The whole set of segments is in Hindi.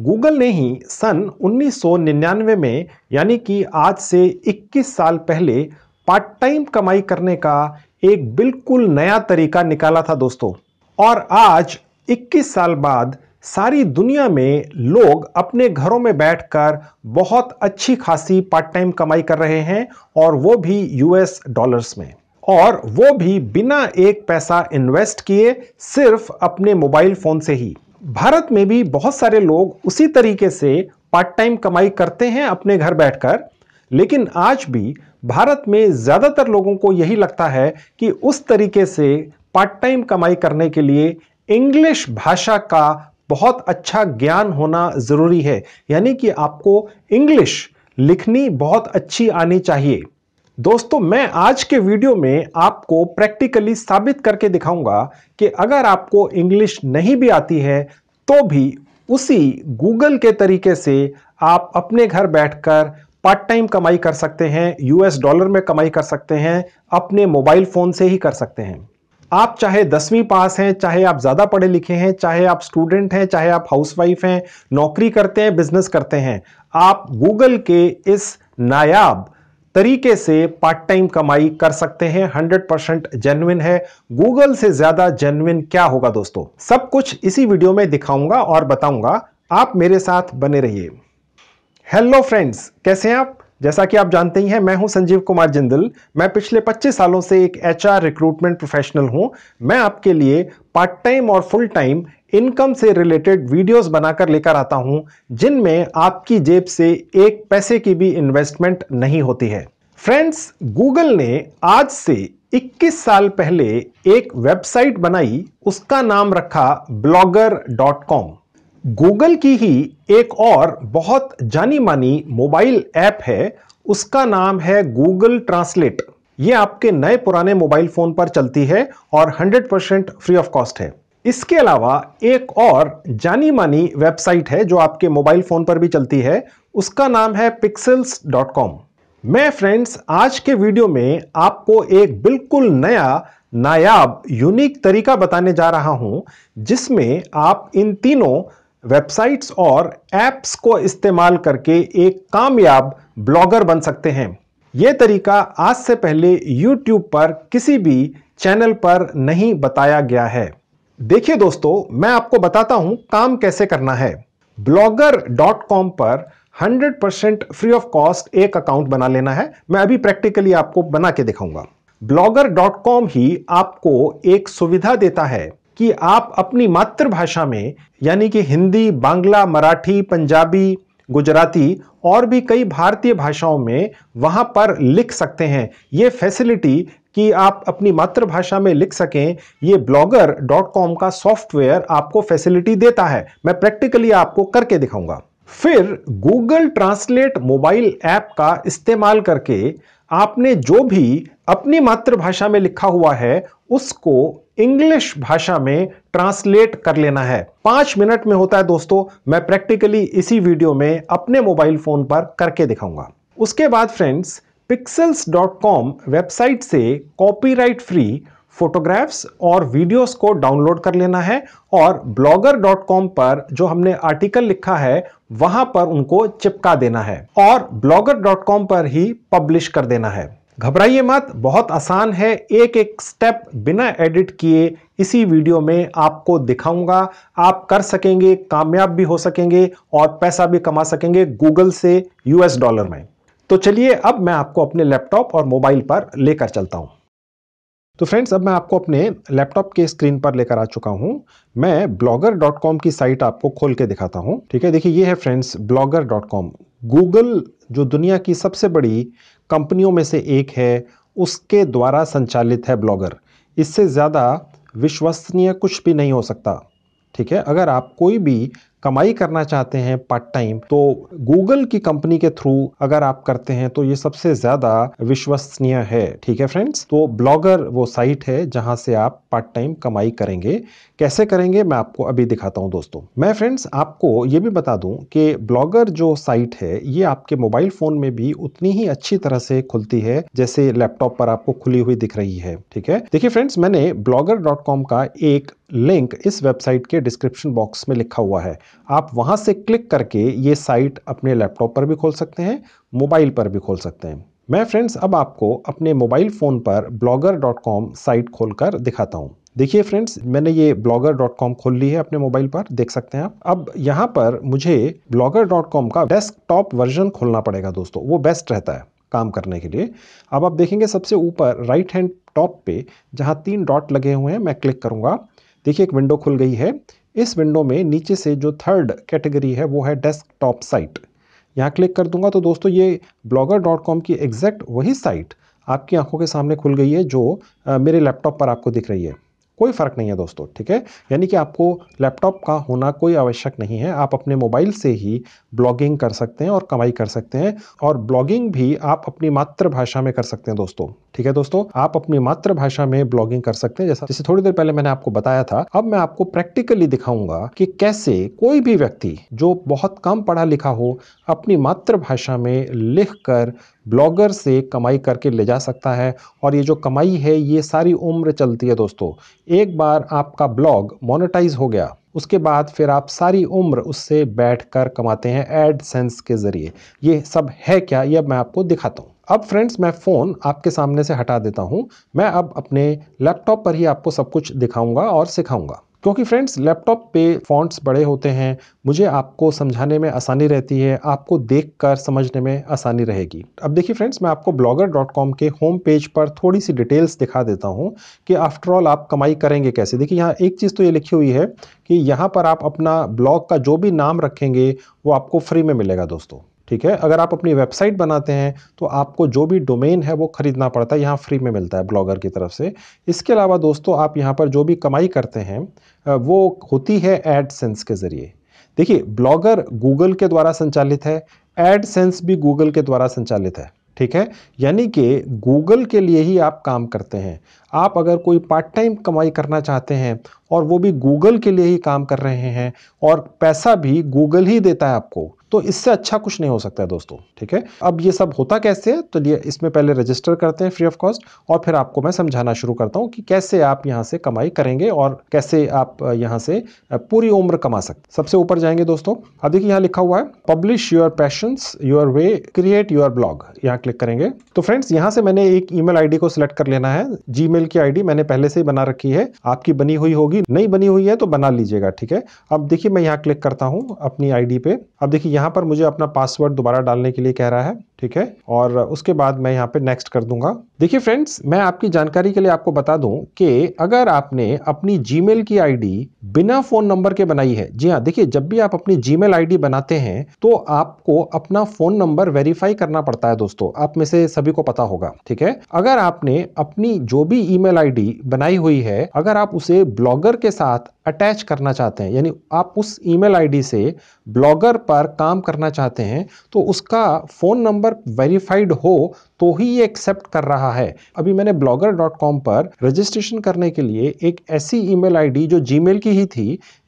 गूगल ने ही सन 1999 में यानी कि आज से 21 साल पहले पार्ट टाइम कमाई करने का एक बिल्कुल नया तरीका निकाला था दोस्तों और आज 21 साल बाद सारी दुनिया में लोग अपने घरों में बैठकर बहुत अच्छी खासी पार्ट टाइम कमाई कर रहे हैं और वो भी यूएस डॉलर्स में और वो भी बिना एक पैसा इन्वेस्ट किए सिर्फ अपने मोबाइल फ़ोन से ही भारत में भी बहुत सारे लोग उसी तरीके से पार्ट टाइम कमाई करते हैं अपने घर बैठकर लेकिन आज भी भारत में ज़्यादातर लोगों को यही लगता है कि उस तरीके से पार्ट टाइम कमाई करने के लिए इंग्लिश भाषा का बहुत अच्छा ज्ञान होना ज़रूरी है यानी कि आपको इंग्लिश लिखनी बहुत अच्छी आनी चाहिए दोस्तों मैं आज के वीडियो में आपको प्रैक्टिकली साबित करके दिखाऊंगा कि अगर आपको इंग्लिश नहीं भी आती है तो भी उसी गूगल के तरीके से आप अपने घर बैठकर पार्ट टाइम कमाई कर सकते हैं यूएस डॉलर में कमाई कर सकते हैं अपने मोबाइल फ़ोन से ही कर सकते हैं आप चाहे दसवीं पास हैं चाहे आप ज़्यादा पढ़े लिखे हैं चाहे आप स्टूडेंट हैं चाहे आप हाउसवाइफ हैं नौकरी करते हैं बिजनेस करते हैं आप गूगल के इस नायाब तरीके से पार्ट टाइम कमाई कर सकते हैं 100 परसेंट जेनुइन है गूगल से ज्यादा जेनुइन क्या होगा दोस्तों सब कुछ इसी वीडियो में दिखाऊंगा और बताऊंगा आप मेरे साथ बने रहिए हेलो फ्रेंड्स कैसे हैं आप जैसा कि आप जानते ही हैं मैं हूं संजीव कुमार जिंदल मैं पिछले 25 सालों से एक एच रिक्रूटमेंट प्रोफेशनल हूं मैं आपके लिए पार्ट टाइम और फुल टाइम इनकम से रिलेटेड वीडियोस बनाकर लेकर आता हूं जिनमें आपकी जेब से एक पैसे की भी इन्वेस्टमेंट नहीं होती है फ्रेंड्स गूगल ने आज से 21 साल पहले एक वेबसाइट बनाई उसका नाम रखा ब्लॉगर डॉट कॉम गूगल की ही एक और बहुत जानी मानी मोबाइल ऐप है उसका नाम है गूगल ट्रांसलेट ये आपके नए पुराने मोबाइल फोन पर चलती है और 100% फ्री ऑफ कॉस्ट है इसके अलावा एक और जानी मानी वेबसाइट है जो आपके मोबाइल फोन पर भी चलती है उसका नाम है पिक्सल्स डॉट कॉम मैं फ्रेंड्स आज के वीडियो में आपको एक बिल्कुल नया नायाब यूनिक तरीका बताने जा रहा हूं जिसमें आप इन तीनों वेबसाइट्स और ऐप्स को इस्तेमाल करके एक कामयाब ब्लॉगर बन सकते हैं ये तरीका आज से पहले YouTube पर किसी भी चैनल पर नहीं बताया गया है देखिए दोस्तों मैं आपको बताता हूं काम कैसे करना है blogger.com पर 100% फ्री ऑफ कॉस्ट एक अकाउंट बना लेना है मैं अभी प्रैक्टिकली आपको बना के दिखाऊंगा blogger.com ही आपको एक सुविधा देता है कि आप अपनी मातृभाषा में यानी कि हिंदी बांग्ला मराठी पंजाबी गुजराती और भी कई भारतीय भाषाओं में वहाँ पर लिख सकते हैं ये फैसिलिटी कि आप अपनी मातृभाषा में लिख सकें ये ब्लॉगर डॉट कॉम का सॉफ्टवेयर आपको फैसिलिटी देता है मैं प्रैक्टिकली आपको करके दिखाऊंगा फिर गूगल ट्रांसलेट मोबाइल ऐप का इस्तेमाल करके आपने जो भी अपनी मातृभाषा में लिखा हुआ है उसको इंग्लिश भाषा में ट्रांसलेट कर लेना है पांच मिनट में होता है दोस्तों मैं प्रैक्टिकली इसी वीडियो में अपने मोबाइल फोन पर करके दिखाऊंगा उसके बाद फ्रेंड्स pixels.com वेबसाइट से कॉपीराइट फ्री फोटोग्राफ्स और वीडियोस को डाउनलोड कर लेना है और blogger.com पर जो हमने आर्टिकल लिखा है वहां पर उनको चिपका देना है और blogger.com पर ही पब्लिश कर देना है घबराइए मत बहुत आसान है एक एक स्टेप बिना एडिट किए इसी वीडियो में आपको दिखाऊंगा आप कर सकेंगे कामयाब भी हो सकेंगे और पैसा भी कमा सकेंगे गूगल से यूएस डॉलर में तो चलिए अब मैं आपको अपने लैपटॉप और मोबाइल पर लेकर चलता हूं तो फ्रेंड्स अब मैं आपको अपने लैपटॉप के स्क्रीन पर लेकर आ चुका हूं मैं कॉम की साइट आपको खोल के दिखाता हूं ठीक है देखिए ये है फ्रेंड्स कॉम गूगल जो दुनिया की सबसे बड़ी कंपनियों में से एक है उसके द्वारा संचालित है ब्लॉगर इससे ज़्यादा विश्वसनीय कुछ भी नहीं हो सकता ठीक है अगर आप कोई भी कमाई करना चाहते हैं पार्ट टाइम तो गूगल की कंपनी के थ्रू अगर आप करते हैं तो ये सबसे ज्यादा विश्वसनीय है ठीक है फ्रेंड्स तो ब्लॉगर वो साइट है जहां से आप पार्ट टाइम कमाई करेंगे कैसे करेंगे मैं आपको अभी दिखाता हूं दोस्तों मैं फ्रेंड्स आपको ये भी बता दूं कि ब्लॉगर जो साइट है ये आपके मोबाइल फ़ोन में भी उतनी ही अच्छी तरह से खुलती है जैसे लैपटॉप पर आपको खुली हुई दिख रही है ठीक है देखिए फ्रेंड्स मैंने ब्लॉगर का एक लिंक इस वेबसाइट के डिस्क्रिप्शन बॉक्स में लिखा हुआ है आप वहां से क्लिक करके ये साइट अपने लैपटॉप पर भी खोल सकते हैं मोबाइल पर भी खोल सकते हैं मैं फ्रेंड्स अब आपको अपने मोबाइल फ़ोन पर ब्लॉगर साइट खोलकर दिखाता हूँ देखिए फ्रेंड्स मैंने ये ब्लॉगर डॉट कॉम खोल ली है अपने मोबाइल पर देख सकते हैं आप अब यहाँ पर मुझे ब्लॉगर डॉट कॉम का डेस्कटॉप वर्जन खोलना पड़ेगा दोस्तों वो बेस्ट रहता है काम करने के लिए अब आप देखेंगे सबसे ऊपर राइट हैंड टॉप पे जहाँ तीन डॉट लगे हुए हैं मैं क्लिक करूँगा देखिए एक विंडो खुल गई है इस विंडो में नीचे से जो थर्ड कैटेगरी है वो है टॉप साइट यहाँ क्लिक कर दूंगा तो दोस्तों ये ब्लॉगर डॉट कॉम की एग्जैक्ट वही साइट आपकी आंखों के सामने खुल गई है जो आ, मेरे लैपटॉप पर आपको दिख रही है कोई फ़र्क नहीं है दोस्तों ठीक है यानी कि आपको लैपटॉप का होना कोई आवश्यक नहीं है आप अपने मोबाइल से ही ब्लॉगिंग कर सकते हैं और कमाई कर सकते हैं और ब्लॉगिंग भी आप अपनी मातृभाषा में कर सकते हैं दोस्तों ठीक है दोस्तों आप अपनी मातृभाषा में ब्लॉगिंग कर सकते हैं जैसा जैसे थोड़ी देर पहले मैंने आपको बताया था अब मैं आपको प्रैक्टिकली दिखाऊंगा कि कैसे कोई भी व्यक्ति जो बहुत कम पढ़ा लिखा हो अपनी मातृभाषा में लिख कर ब्लॉगर से कमाई करके ले जा सकता है और ये जो कमाई है ये सारी उम्र चलती है दोस्तों एक बार आपका ब्लॉग मोनेटाइज हो गया उसके बाद फिर आप सारी उम्र उससे बैठकर कमाते हैं एड सेंस के ज़रिए ये सब है क्या ये मैं आपको दिखाता हूँ अब फ्रेंड्स मैं फ़ोन आपके सामने से हटा देता हूँ मैं अब अपने लैपटॉप पर ही आपको सब कुछ दिखाऊँगा और सिखाऊँगा क्योंकि फ्रेंड्स लैपटॉप पे फॉन्ट्स बड़े होते हैं मुझे आपको समझाने में आसानी रहती है आपको देखकर समझने में आसानी रहेगी अब देखिए फ्रेंड्स मैं आपको ब्लॉगर डॉट कॉम के होम पेज पर थोड़ी सी डिटेल्स दिखा देता हूँ कि आफ्टरऑल आप कमाई करेंगे कैसे देखिए यहाँ एक चीज़ तो ये लिखी हुई है कि यहाँ पर आप अपना ब्लॉग का जो भी नाम रखेंगे वो आपको फ्री में मिलेगा दोस्तों ठीक है अगर आप अपनी वेबसाइट बनाते हैं तो आपको जो भी डोमेन है वो ख़रीदना पड़ता है यहाँ फ्री में मिलता है ब्लॉगर की तरफ से इसके अलावा दोस्तों आप यहाँ पर जो भी कमाई करते हैं वो होती है एड के ज़रिए देखिए ब्लॉगर गूगल के द्वारा संचालित है एड भी गूगल के द्वारा संचालित है ठीक है यानी कि गूगल के लिए ही आप काम करते हैं आप अगर कोई पार्ट टाइम कमाई करना चाहते हैं और वो भी गूगल के लिए ही काम कर रहे हैं और पैसा भी गूगल ही देता है आपको तो इससे अच्छा कुछ नहीं हो सकता है दोस्तों ठीक है अब ये सब होता कैसे है तो ये इसमें पहले रजिस्टर करते हैं फ्री ऑफ कॉस्ट और फिर आपको मैं समझाना शुरू करता हूँ कि कैसे आप यहाँ से कमाई करेंगे और कैसे आप यहाँ से पूरी उम्र कमा सकते सबसे ऊपर जाएंगे दोस्तों अब देखिए यहाँ लिखा हुआ है publish your passion your way create your blog यहाँ क्लिक करेंगे तो फ्रेंड्स यहाँ से मैंने एक ईमेल मेल को सिलेक्ट कर लेना है जी की आई मैंने पहले से ही बना रखी है आपकी बनी हुई होगी नहीं बनी हुई है तो बना लीजिएगा ठीक है अब देखिए मैं यहाँ क्लिक करता हूँ अपनी आईडी पे अब देखिए यहाँ पर मुझे अपना पासवर्ड दोबारा डालने के लिए कह रहा है ठीक है और उसके बाद मैं यहाँ पे नेक्स्ट कर दूंगा देखिए फ्रेंड्स मैं आपकी जानकारी के लिए आपको बता दूं कि अगर आपने अपनी जीमेल की आईडी बिना फोन नंबर के बनाई है जी हाँ देखिए जब भी आप अपनी जीमेल आईडी बनाते हैं तो आपको अपना फोन नंबर वेरीफाई करना पड़ता है दोस्तों आप में से सभी को पता होगा ठीक है अगर आपने अपनी जो भी ई मेल बनाई हुई है अगर आप उसे ब्लॉगर के साथ अटैच करना चाहते हैं यानी आप उस ईमेल आईडी से ब्लॉगर पर काम करना चाहते हैं तो उसका फोन नंबर अगर वेरीफाइड हो तो ही ये एक्सेप्ट कर रहा है अभी मैंने ब्लॉगर डॉट कॉम पर रजिस्ट्रेशन करने के लिए एक ऐसी ईमेल आईडी जो जीमेल की ही थी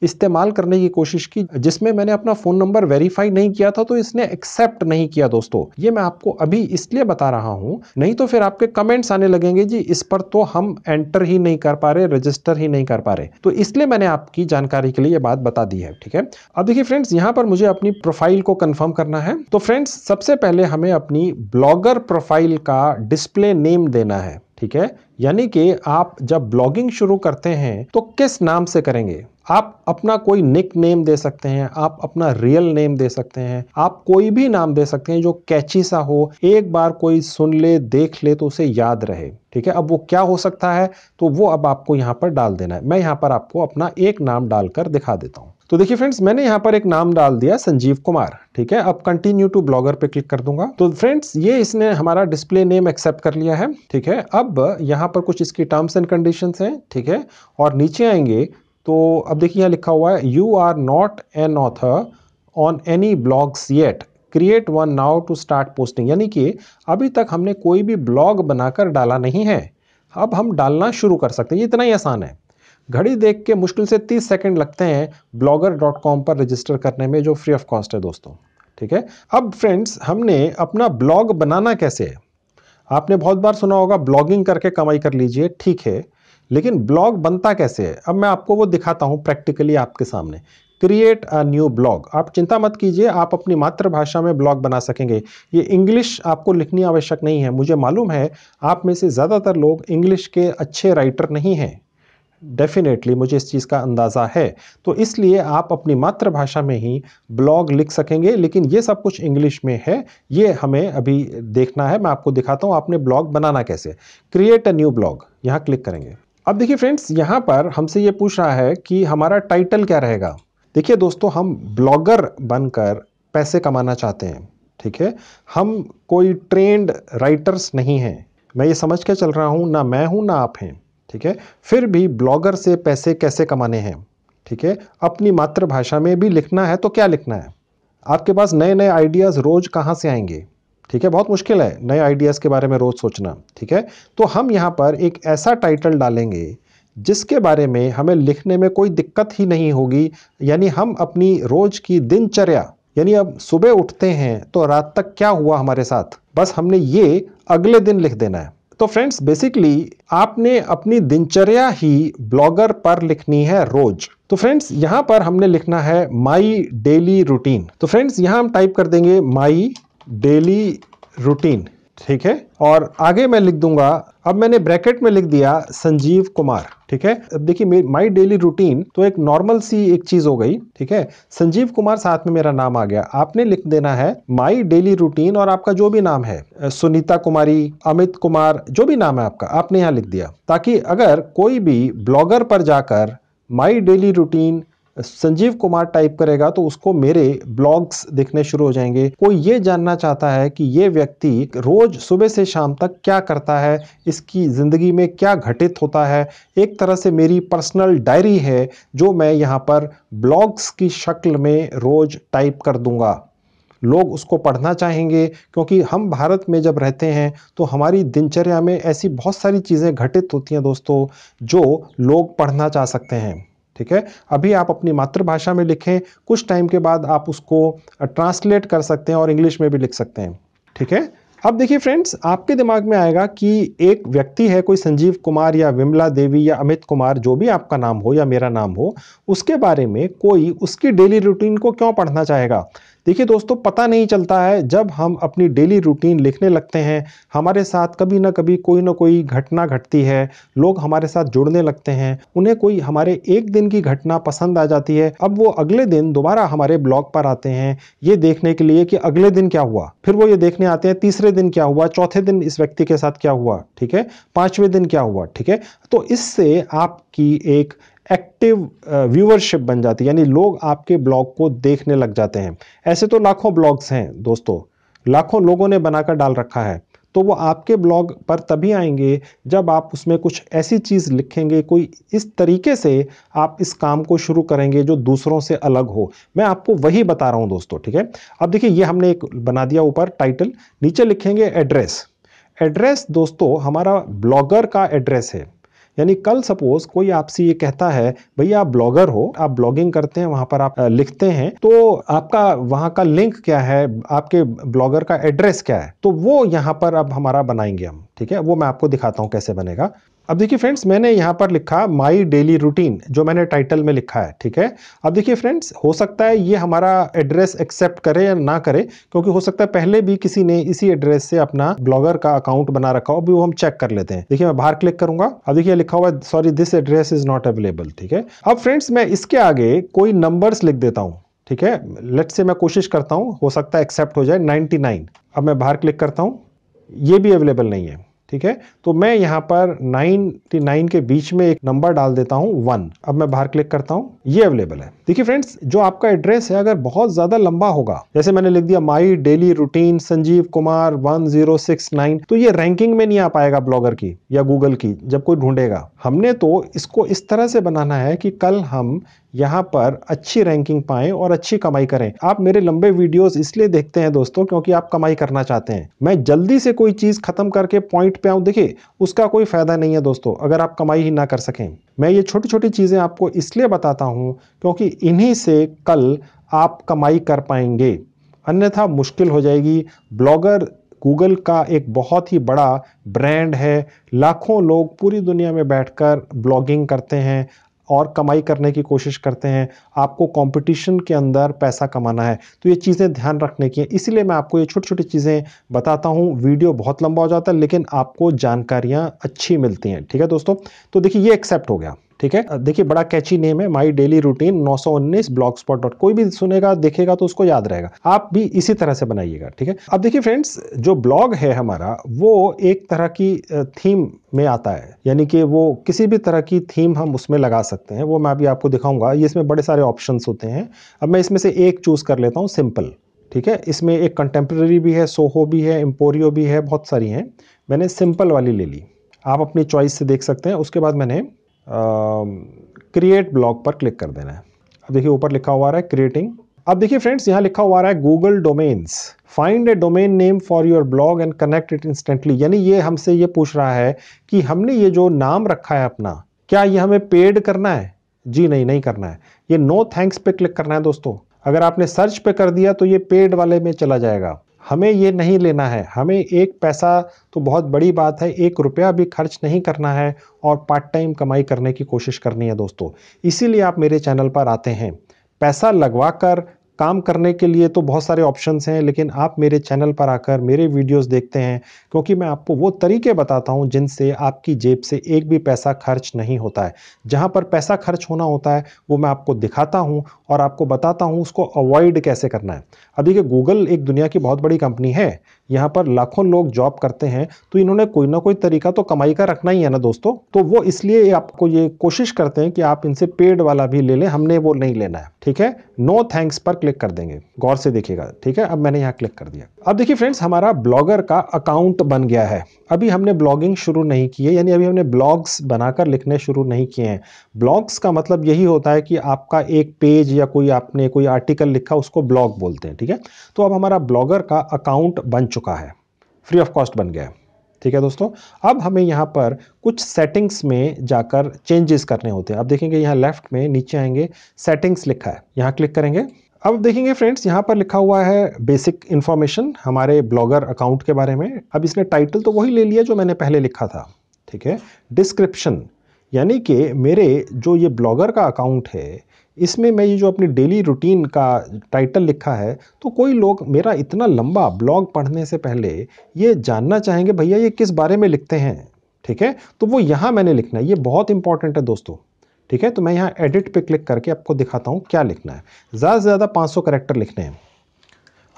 इस्तेमाल करने की कोशिश की जिसमें मैंने अपना फ़ोन नंबर वेरीफाई नहीं किया था तो इसने एक्सेप्ट नहीं किया दोस्तों ये मैं आपको अभी इसलिए बता रहा हूँ नहीं तो फिर आपके कमेंट्स आने लगेंगे जी इस पर तो हम एंटर ही नहीं कर पा रहे रजिस्टर ही नहीं कर पा रहे तो इसलिए मैंने आपकी जानकारी के लिए ये बात बता दी है ठीक है अब देखिए फ्रेंड्स यहाँ पर मुझे अपनी प्रोफाइल को कन्फर्म करना है तो फ्रेंड्स सबसे पहले हमें अपनी ब्लॉगर प्रोफाइल प्रोफाइल का डिस्प्ले नेम देना है ठीक है यानी कि आप जब ब्लॉगिंग शुरू करते हैं तो किस नाम से करेंगे आप अपना कोई निक नेम दे सकते हैं आप अपना रियल नेम दे सकते हैं आप कोई भी नाम दे सकते हैं जो कैची सा हो एक बार कोई सुन ले देख ले तो उसे याद रहे ठीक है अब वो क्या हो सकता है तो वो अब आपको यहाँ पर डाल देना है मैं यहाँ पर आपको अपना एक नाम डालकर दिखा देता हूँ तो देखिए फ्रेंड्स मैंने यहाँ पर एक नाम डाल दिया संजीव कुमार ठीक है अब कंटिन्यू टू ब्लॉगर पे क्लिक कर दूंगा तो फ्रेंड्स ये इसने हमारा डिस्प्ले नेम एक्सेप्ट कर लिया है ठीक है अब यहाँ पर कुछ इसकी टर्म्स एंड कंडीशन हैं ठीक है और नीचे आएंगे तो अब देखिए यहाँ लिखा हुआ है you are not an author on any blogs yet create one now to start posting यानी कि अभी तक हमने कोई भी ब्लॉग बनाकर डाला नहीं है अब हम डालना शुरू कर सकते हैं ये इतना ही आसान है घड़ी देख के मुश्किल से 30 सेकंड लगते हैं ब्लॉगर डॉट कॉम पर रजिस्टर करने में जो फ्री ऑफ कॉस्ट है दोस्तों ठीक है अब फ्रेंड्स हमने अपना ब्लॉग बनाना कैसे है आपने बहुत बार सुना होगा ब्लॉगिंग करके कमाई कर लीजिए ठीक है लेकिन ब्लॉग बनता कैसे है अब मैं आपको वो दिखाता हूँ प्रैक्टिकली आपके सामने क्रिएट अ न्यू ब्लॉग आप चिंता मत कीजिए आप अपनी मातृभाषा में ब्लॉग बना सकेंगे ये इंग्लिश आपको लिखनी आवश्यक नहीं है मुझे मालूम है आप में से ज़्यादातर लोग इंग्लिश के अच्छे राइटर नहीं हैं डेफिनेटली मुझे इस चीज़ का अंदाज़ा है तो इसलिए आप अपनी मातृभाषा में ही ब्लॉग लिख सकेंगे लेकिन ये सब कुछ इंग्लिश में है ये हमें अभी देखना है मैं आपको दिखाता हूँ आपने ब्लॉग बनाना कैसे क्रिएट अ न्यू ब्लॉग यहाँ क्लिक करेंगे अब देखिए फ्रेंड्स यहाँ पर हमसे ये पूछ रहा है कि हमारा टाइटल क्या रहेगा देखिए दोस्तों हम ब्लॉगर बनकर पैसे कमाना चाहते हैं ठीक है हम कोई ट्रेंड राइटर्स नहीं हैं मैं ये समझ के चल रहा हूँ ना मैं हूँ ना आप हैं ठीक है फिर भी ब्लॉगर से पैसे कैसे कमाने हैं ठीक है अपनी मातृभाषा में भी लिखना है तो क्या लिखना है आपके पास नए नए आइडियाज़ रोज़ कहाँ से आएंगे ठीक है बहुत मुश्किल है नए आइडियाज़ के बारे में रोज़ सोचना ठीक है तो हम यहाँ पर एक ऐसा टाइटल डालेंगे जिसके बारे में हमें लिखने में कोई दिक्कत ही नहीं होगी यानी हम अपनी रोज़ की दिनचर्या यानी अब सुबह उठते हैं तो रात तक क्या हुआ हमारे साथ बस हमने ये अगले दिन लिख देना है तो फ्रेंड्स बेसिकली आपने अपनी दिनचर्या ही ब्लॉगर पर लिखनी है रोज तो फ्रेंड्स यहां पर हमने लिखना है माई डेली रूटीन तो फ्रेंड्स यहां हम टाइप कर देंगे माई डेली रूटीन ठीक है और आगे मैं लिख दूंगा अब मैंने ब्रैकेट में लिख दिया संजीव कुमार ठीक है अब देखिए माई डेली रूटीन तो एक नॉर्मल सी एक चीज हो गई ठीक है संजीव कुमार साथ में मेरा नाम आ गया आपने लिख देना है माई डेली रूटीन और आपका जो भी नाम है सुनीता कुमारी अमित कुमार जो भी नाम है आपका आपने यहाँ लिख दिया ताकि अगर कोई भी ब्लॉगर पर जाकर my daily routine Sanjeev Kumar type करेगा तो उसको मेरे ब्लॉग्स दिखने शुरू हो जाएंगे कोई ये जानना चाहता है कि ये व्यक्ति रोज सुबह से शाम तक क्या करता है इसकी ज़िंदगी में क्या घटित होता है एक तरह से मेरी पर्सनल डायरी है जो मैं यहाँ पर ब्लॉग्स की शक्ल में रोज़ टाइप कर दूँगा लोग उसको पढ़ना चाहेंगे क्योंकि हम भारत में जब रहते हैं तो हमारी दिनचर्या में ऐसी बहुत सारी चीज़ें घटित होती हैं दोस्तों जो लोग पढ़ना चाह सकते हैं ठीक है अभी आप अपनी मातृभाषा में लिखें कुछ टाइम के बाद आप उसको ट्रांसलेट कर सकते हैं और इंग्लिश में भी लिख सकते हैं ठीक है अब देखिए फ्रेंड्स आपके दिमाग में आएगा कि एक व्यक्ति है कोई संजीव कुमार या विमला देवी या अमित कुमार जो भी आपका नाम हो या मेरा नाम हो उसके बारे में कोई उसकी डेली रूटीन को क्यों पढ़ना चाहेगा देखिए दोस्तों पता नहीं चलता है जब हम अपनी डेली रूटीन लिखने लगते हैं हमारे साथ कभी ना कभी कोई ना कोई घटना घटती है लोग हमारे साथ जुड़ने लगते हैं उन्हें कोई हमारे एक दिन की घटना पसंद आ जाती है अब वो अगले दिन दोबारा हमारे ब्लॉग पर आते हैं ये देखने के लिए कि अगले दिन क्या हुआ फिर वो ये देखने आते हैं तीसरे दिन क्या हुआ चौथे दिन इस व्यक्ति के साथ क्या हुआ ठीक है पाँचवें दिन क्या हुआ ठीक है तो इससे आपकी एक एक्टिव व्यूअरशिप uh, बन जाती है यानी लोग आपके ब्लॉग को देखने लग जाते हैं ऐसे तो लाखों ब्लॉग्स हैं दोस्तों लाखों लोगों ने बनाकर डाल रखा है तो वो आपके ब्लॉग पर तभी आएंगे जब आप उसमें कुछ ऐसी चीज़ लिखेंगे कोई इस तरीके से आप इस काम को शुरू करेंगे जो दूसरों से अलग हो मैं आपको वही बता रहा हूँ दोस्तों ठीक है अब देखिए ये हमने एक बना दिया ऊपर टाइटल नीचे लिखेंगे एड्रेस एड्रेस दोस्तों हमारा ब्लॉगर का एड्रेस है यानी कल सपोज कोई आपसे ये कहता है भैया आप ब्लॉगर हो आप ब्लॉगिंग करते हैं वहां पर आप लिखते हैं तो आपका वहां का लिंक क्या है आपके ब्लॉगर का एड्रेस क्या है तो वो यहाँ पर अब हमारा बनाएंगे हम ठीक है वो मैं आपको दिखाता हूँ कैसे बनेगा अब देखिए फ्रेंड्स मैंने यहाँ पर लिखा माई डेली रूटीन जो मैंने टाइटल में लिखा है ठीक है अब देखिए फ्रेंड्स हो सकता है ये हमारा एड्रेस एक्सेप्ट करे या ना करे क्योंकि हो सकता है पहले भी किसी ने इसी एड्रेस से अपना ब्लॉगर का अकाउंट बना रखा हो अभी वो हम चेक कर लेते हैं देखिए मैं बाहर क्लिक करूंगा अब देखिए लिखा हुआ sorry this address is not available ठीक है अब फ्रेंड्स मैं इसके आगे कोई नंबर्स लिख देता हूँ ठीक है लेट से मैं कोशिश करता हूँ हो सकता है एक्सेप्ट हो जाए 99 अब मैं बाहर क्लिक करता हूँ ये भी अवेलेबल नहीं है ठीक है तो मैं यहाँ पर नाइन नाइन के बीच में एक नंबर डाल देता हूँ वन अब मैं बाहर क्लिक करता हूँ ये अवेलेबल है देखिए फ्रेंड्स जो आपका एड्रेस है अगर बहुत ज़्यादा लंबा होगा जैसे मैंने लिख दिया my daily routine Sanjeev Kumar one zero six nine तो ये रैंकिंग में नहीं आ पाएगा ब्लॉगर की या गूगल की जब कोई ढूंढेगा हमने तो इसको इस तरह से बनाना है कि कल हम यहाँ पर अच्छी रैंकिंग पाएं और अच्छी कमाई करें आप मेरे लंबे वीडियोस इसलिए देखते हैं दोस्तों क्योंकि आप कमाई करना चाहते हैं मैं जल्दी से कोई चीज़ खत्म करके पॉइंट पे आऊं देखिए उसका कोई फायदा नहीं है दोस्तों अगर आप कमाई ही ना कर सकें मैं ये छोटी छोटी चीज़ें आपको इसलिए बताता हूँ हूँ क्योंकि इन्हीं से कल आप कमाई कर पाएंगे अन्यथा मुश्किल हो जाएगी ब्लॉगर गूगल का एक बहुत ही बड़ा ब्रांड है लाखों लोग पूरी दुनिया में बैठकर ब्लॉगिंग करते हैं और कमाई करने की कोशिश करते हैं आपको कंपटीशन के अंदर पैसा कमाना है तो ये चीज़ें ध्यान रखने की हैं इसीलिए मैं आपको ये छोटी छोटी चीज़ें बताता हूँ वीडियो बहुत लंबा हो जाता है लेकिन आपको जानकारियाँ अच्छी मिलती हैं ठीक है दोस्तों तो देखिए ये एक्सेप्ट हो गया ठीक है देखिए बड़ा कैची नेम है माई डेली रूटीन नौ सौ उन्नीस ब्लॉक स्पॉट डॉट कोई भी सुनेगा देखेगा तो उसको याद रहेगा आप भी इसी तरह से बनाइएगा ठीक है अब देखिए फ्रेंड्स जो ब्लॉग है हमारा वो एक तरह की थीम में आता है यानी कि वो किसी भी तरह की थीम हम उसमें लगा सकते हैं वो मैं अभी आपको दिखाऊंगा ये इसमें बड़े सारे ऑप्शन होते हैं अब मैं इसमें से एक चूज़ कर लेता हूँ सिंपल ठीक है इसमें एक कंटेम्प्रेरी भी है सोहो भी है एम्पोरियो भी है बहुत सारी हैं मैंने सिंपल वाली ले ली आप अपनी चॉइस से देख सकते हैं उसके बाद मैंने क्रिएट ब्लॉग पर क्लिक कर देना है अब देखिए ऊपर लिखा हुआ रहा है क्रिएटिंग अब देखिए फ्रेंड्स यहाँ लिखा हुआ रहा है Google domains find a domain name for your blog and connect it instantly यानी ये हमसे ये पूछ रहा है कि हमने ये जो नाम रखा है अपना क्या ये हमें पेड करना है जी नहीं नहीं करना है ये नो थैंक्स पे क्लिक करना है दोस्तों अगर आपने सर्च पे कर दिया तो ये पेड वाले में चला जाएगा हमें ये नहीं लेना है हमें एक पैसा तो बहुत बड़ी बात है एक रुपया भी खर्च नहीं करना है और पार्ट टाइम कमाई करने की कोशिश करनी है दोस्तों इसीलिए आप मेरे चैनल पर आते हैं पैसा लगवा कर काम करने के लिए तो बहुत सारे ऑप्शंस हैं लेकिन आप मेरे चैनल पर आकर मेरे वीडियोस देखते हैं क्योंकि मैं आपको वो तरीके बताता हूँ जिनसे आपकी जेब से एक भी पैसा खर्च नहीं होता है जहाँ पर पैसा खर्च होना होता है वो मैं आपको दिखाता हूँ और आपको बताता हूँ उसको अवॉइड कैसे करना है अभी के गूगल एक दुनिया की बहुत बड़ी कंपनी है यहाँ पर लाखों लोग जॉब करते हैं तो इन्होंने कोई ना कोई तरीका तो कमाई का रखना ही है ना दोस्तों तो वो इसलिए आपको ये कोशिश करते हैं कि आप इनसे पेड वाला भी ले लें हमने वो नहीं लेना है ठीक है नो थैंक्स पर क्लिक कर देंगे गौर से देखिएगा ठीक है अब मैंने यहाँ क्लिक कर दिया अब देखिए फ्रेंड्स हमारा ब्लॉगर का अकाउंट बन गया है अभी हमने ब्लॉगिंग शुरू नहीं की है यानी अभी हमने ब्लॉग्स बनाकर लिखने शुरू नहीं किए हैं ब्लॉग्स का मतलब यही होता है कि आपका एक पेज या कोई आपने कोई आर्टिकल लिखा उसको ब्लॉग बोलते हैं ठीक है तो अब हमारा ब्लॉगर का अकाउंट बन चुका है फ्री ऑफ कॉस्ट बन गया है ठीक है दोस्तों अब हमें यहाँ पर कुछ सेटिंग्स में जाकर चेंजेस करने होते हैं अब देखेंगे यहाँ लेफ्ट में नीचे आएंगे सेटिंग्स लिखा है यहाँ क्लिक करेंगे अब देखेंगे फ्रेंड्स यहाँ पर लिखा हुआ है बेसिक इन्फॉर्मेशन हमारे ब्लॉगर अकाउंट के बारे में अब इसने टाइटल तो वही ले लिया जो मैंने पहले लिखा था ठीक है डिस्क्रिप्शन यानी कि मेरे जो ये ब्लॉगर का अकाउंट है इसमें मैं ये जो अपनी डेली रूटीन का टाइटल लिखा है तो कोई लोग मेरा इतना लंबा ब्लॉग पढ़ने से पहले ये जानना चाहेंगे भैया ये किस बारे में लिखते हैं ठीक है तो वो यहाँ मैंने लिखना है ये बहुत इंपॉर्टेंट है दोस्तों ठीक है तो मैं यहाँ एडिट पे क्लिक करके आपको दिखाता हूँ क्या लिखना है ज़्यादा से ज़्यादा 500 करेक्टर लिखने हैं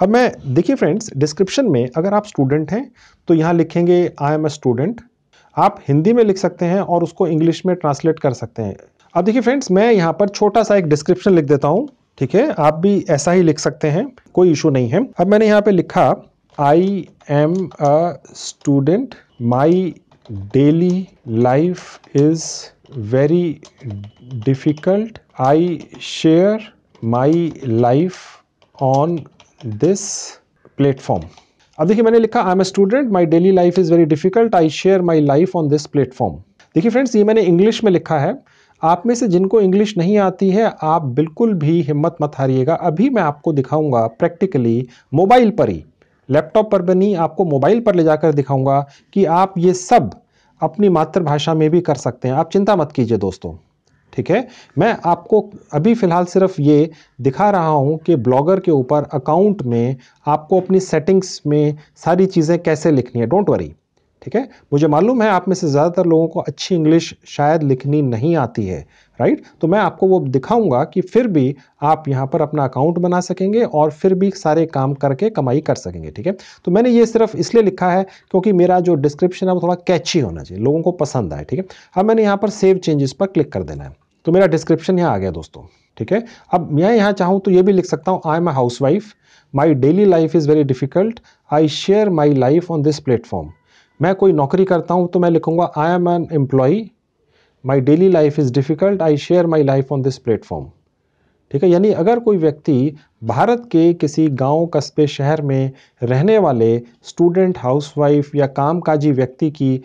अब मैं देखिए फ्रेंड्स डिस्क्रिप्शन में अगर आप स्टूडेंट हैं तो यहाँ लिखेंगे आई एम ए स्टूडेंट आप हिंदी में लिख सकते हैं और उसको इंग्लिश में ट्रांसलेट कर सकते हैं अब देखिए फ्रेंड्स मैं यहाँ पर छोटा सा एक डिस्क्रिप्शन लिख देता हूँ ठीक है आप भी ऐसा ही लिख सकते हैं कोई इशू नहीं है अब मैंने यहाँ पे लिखा I am a student my daily life is very difficult I share my life on this platform अब देखिए मैंने लिखा I am a student my daily life is very difficult I share my life on this platform देखिए फ्रेंड्स ये मैंने इंग्लिश में लिखा है आप में से जिनको इंग्लिश नहीं आती है आप बिल्कुल भी हिम्मत मत हारिएगा अभी मैं आपको दिखाऊंगा प्रैक्टिकली मोबाइल पर ही लैपटॉप पर भी नहीं आपको मोबाइल पर ले जाकर दिखाऊंगा कि आप ये सब अपनी मातृभाषा में भी कर सकते हैं आप चिंता मत कीजिए दोस्तों ठीक है मैं आपको अभी फ़िलहाल सिर्फ ये दिखा रहा हूँ कि ब्लॉगर के ऊपर अकाउंट में आपको अपनी सेटिंग्स में सारी चीज़ें कैसे लिखनी है डोंट वरी ठीक है मुझे मालूम है आप में से ज़्यादातर लोगों को अच्छी इंग्लिश शायद लिखनी नहीं आती है राइट तो मैं आपको वो दिखाऊंगा कि फिर भी आप यहाँ पर अपना अकाउंट बना सकेंगे और फिर भी सारे काम करके कमाई कर सकेंगे ठीक है तो मैंने ये सिर्फ इसलिए लिखा है क्योंकि मेरा जो डिस्क्रिप्शन है वो थोड़ा कैची होना चाहिए लोगों को पसंद आए ठीक है अब मैंने यहाँ पर सेव चेंजेस पर क्लिक कर देना है तो मेरा डिस्क्रिप्शन यहाँ आ गया दोस्तों ठीक है अब मैं यहाँ चाहूँ तो ये भी लिख सकता हूँ I am a housewife my daily life is very difficult I share my life on this platform मैं कोई नौकरी करता हूँ तो मैं लिखूंगा I am an employee my daily life is difficult I share my life on this platform ठीक है यानी अगर कोई व्यक्ति भारत के किसी गांव कस्बे शहर में रहने वाले स्टूडेंट हाउसवाइफ या कामकाजी व्यक्ति की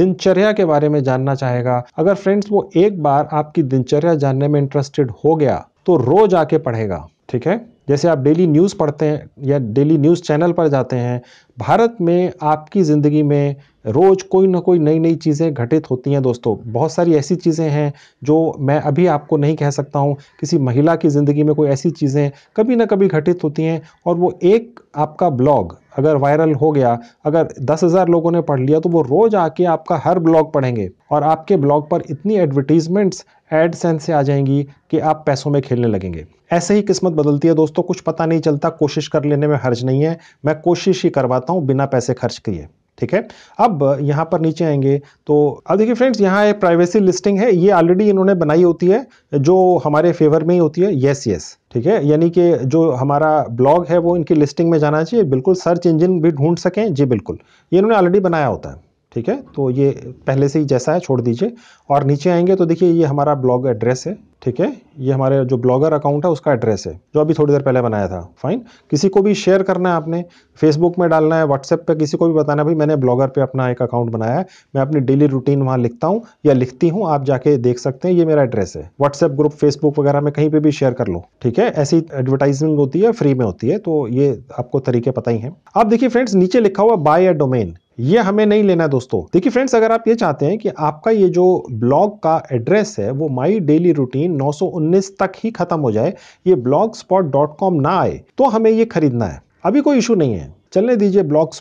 दिनचर्या के बारे में जानना चाहेगा अगर फ्रेंड्स वो एक बार आपकी दिनचर्या जानने में इंटरेस्टेड हो गया तो रोज आके पढ़ेगा ठीक है जैसे आप डेली न्यूज़ पढ़ते हैं या डेली न्यूज़ चैनल पर जाते हैं भारत में आपकी ज़िंदगी में रोज़ कोई ना कोई नई नई चीज़ें घटित होती हैं दोस्तों बहुत सारी ऐसी चीज़ें हैं जो मैं अभी आपको नहीं कह सकता हूँ किसी महिला की ज़िंदगी में कोई ऐसी चीज़ें कभी ना कभी घटित होती हैं और वो एक आपका ब्लॉग अगर वायरल हो गया अगर दस हज़ार लोगों ने पढ़ लिया तो वो रोज़ आके आपका हर ब्लॉग पढ़ेंगे और आपके ब्लॉग पर इतनी एडवर्टीज़मेंट्स एडसेंस से आ जाएंगी कि आप पैसों में खेलने लगेंगे ऐसे ही किस्मत बदलती है दोस्तों कुछ पता नहीं चलता कोशिश कर लेने में हर्ज नहीं है मैं कोशिश ही करवाता हूँ बिना पैसे खर्च किए ठीक है अब यहाँ पर नीचे आएंगे तो अब देखिए फ्रेंड्स यहाँ एक प्राइवेसी लिस्टिंग है ये ऑलरेडी इन्होंने बनाई होती है जो हमारे फेवर में ही होती है येस येस ठीक है यानी कि जो हमारा ब्लॉग है वो इनकी लिस्टिंग में जाना चाहिए बिल्कुल सर्च इंजन भी ढूंढ सकें जी बिल्कुल ये इन्होंने ऑलरेडी बनाया होता है ठीक है तो ये पहले से ही जैसा है छोड़ दीजिए और नीचे आएंगे तो देखिए ये हमारा ब्लॉग एड्रेस है ठीक है ये हमारे जो ब्लॉगर अकाउंट है उसका एड्रेस है जो अभी थोड़ी देर पहले बनाया था फाइन किसी को भी शेयर करना है आपने फेसबुक में डालना है व्हाट्सएप पे किसी को भी बताना है भाई मैंने ब्लॉगर पे अपना एक अकाउंट बनाया है मैं अपनी डेली रूटीन वहाँ लिखता हूँ या लिखती हूँ आप जाके देख सकते हैं ये मेरा एड्रेस है व्हाट्सएप ग्रुप फेसबुक वगैरह में कहीं पर भी शेयर कर लो ठीक है ऐसी एडवर्टाइजमेंट होती है फ्री में होती है तो ये आपको तरीके पता ही है आप देखिए फ्रेंड्स नीचे लिखा हुआ बाय ए डोमेन ये हमें नहीं लेना है दोस्तों देखिए फ्रेंड्स अगर आप ये चाहते हैं कि आपका ये जो ब्लॉग का एड्रेस है वो माई डेली रूटीन 919 तक ही खत्म हो जाए ये ब्लॉग ना आए तो हमें ये खरीदना है अभी कोई इशू नहीं है चलने दीजिए ब्लॉक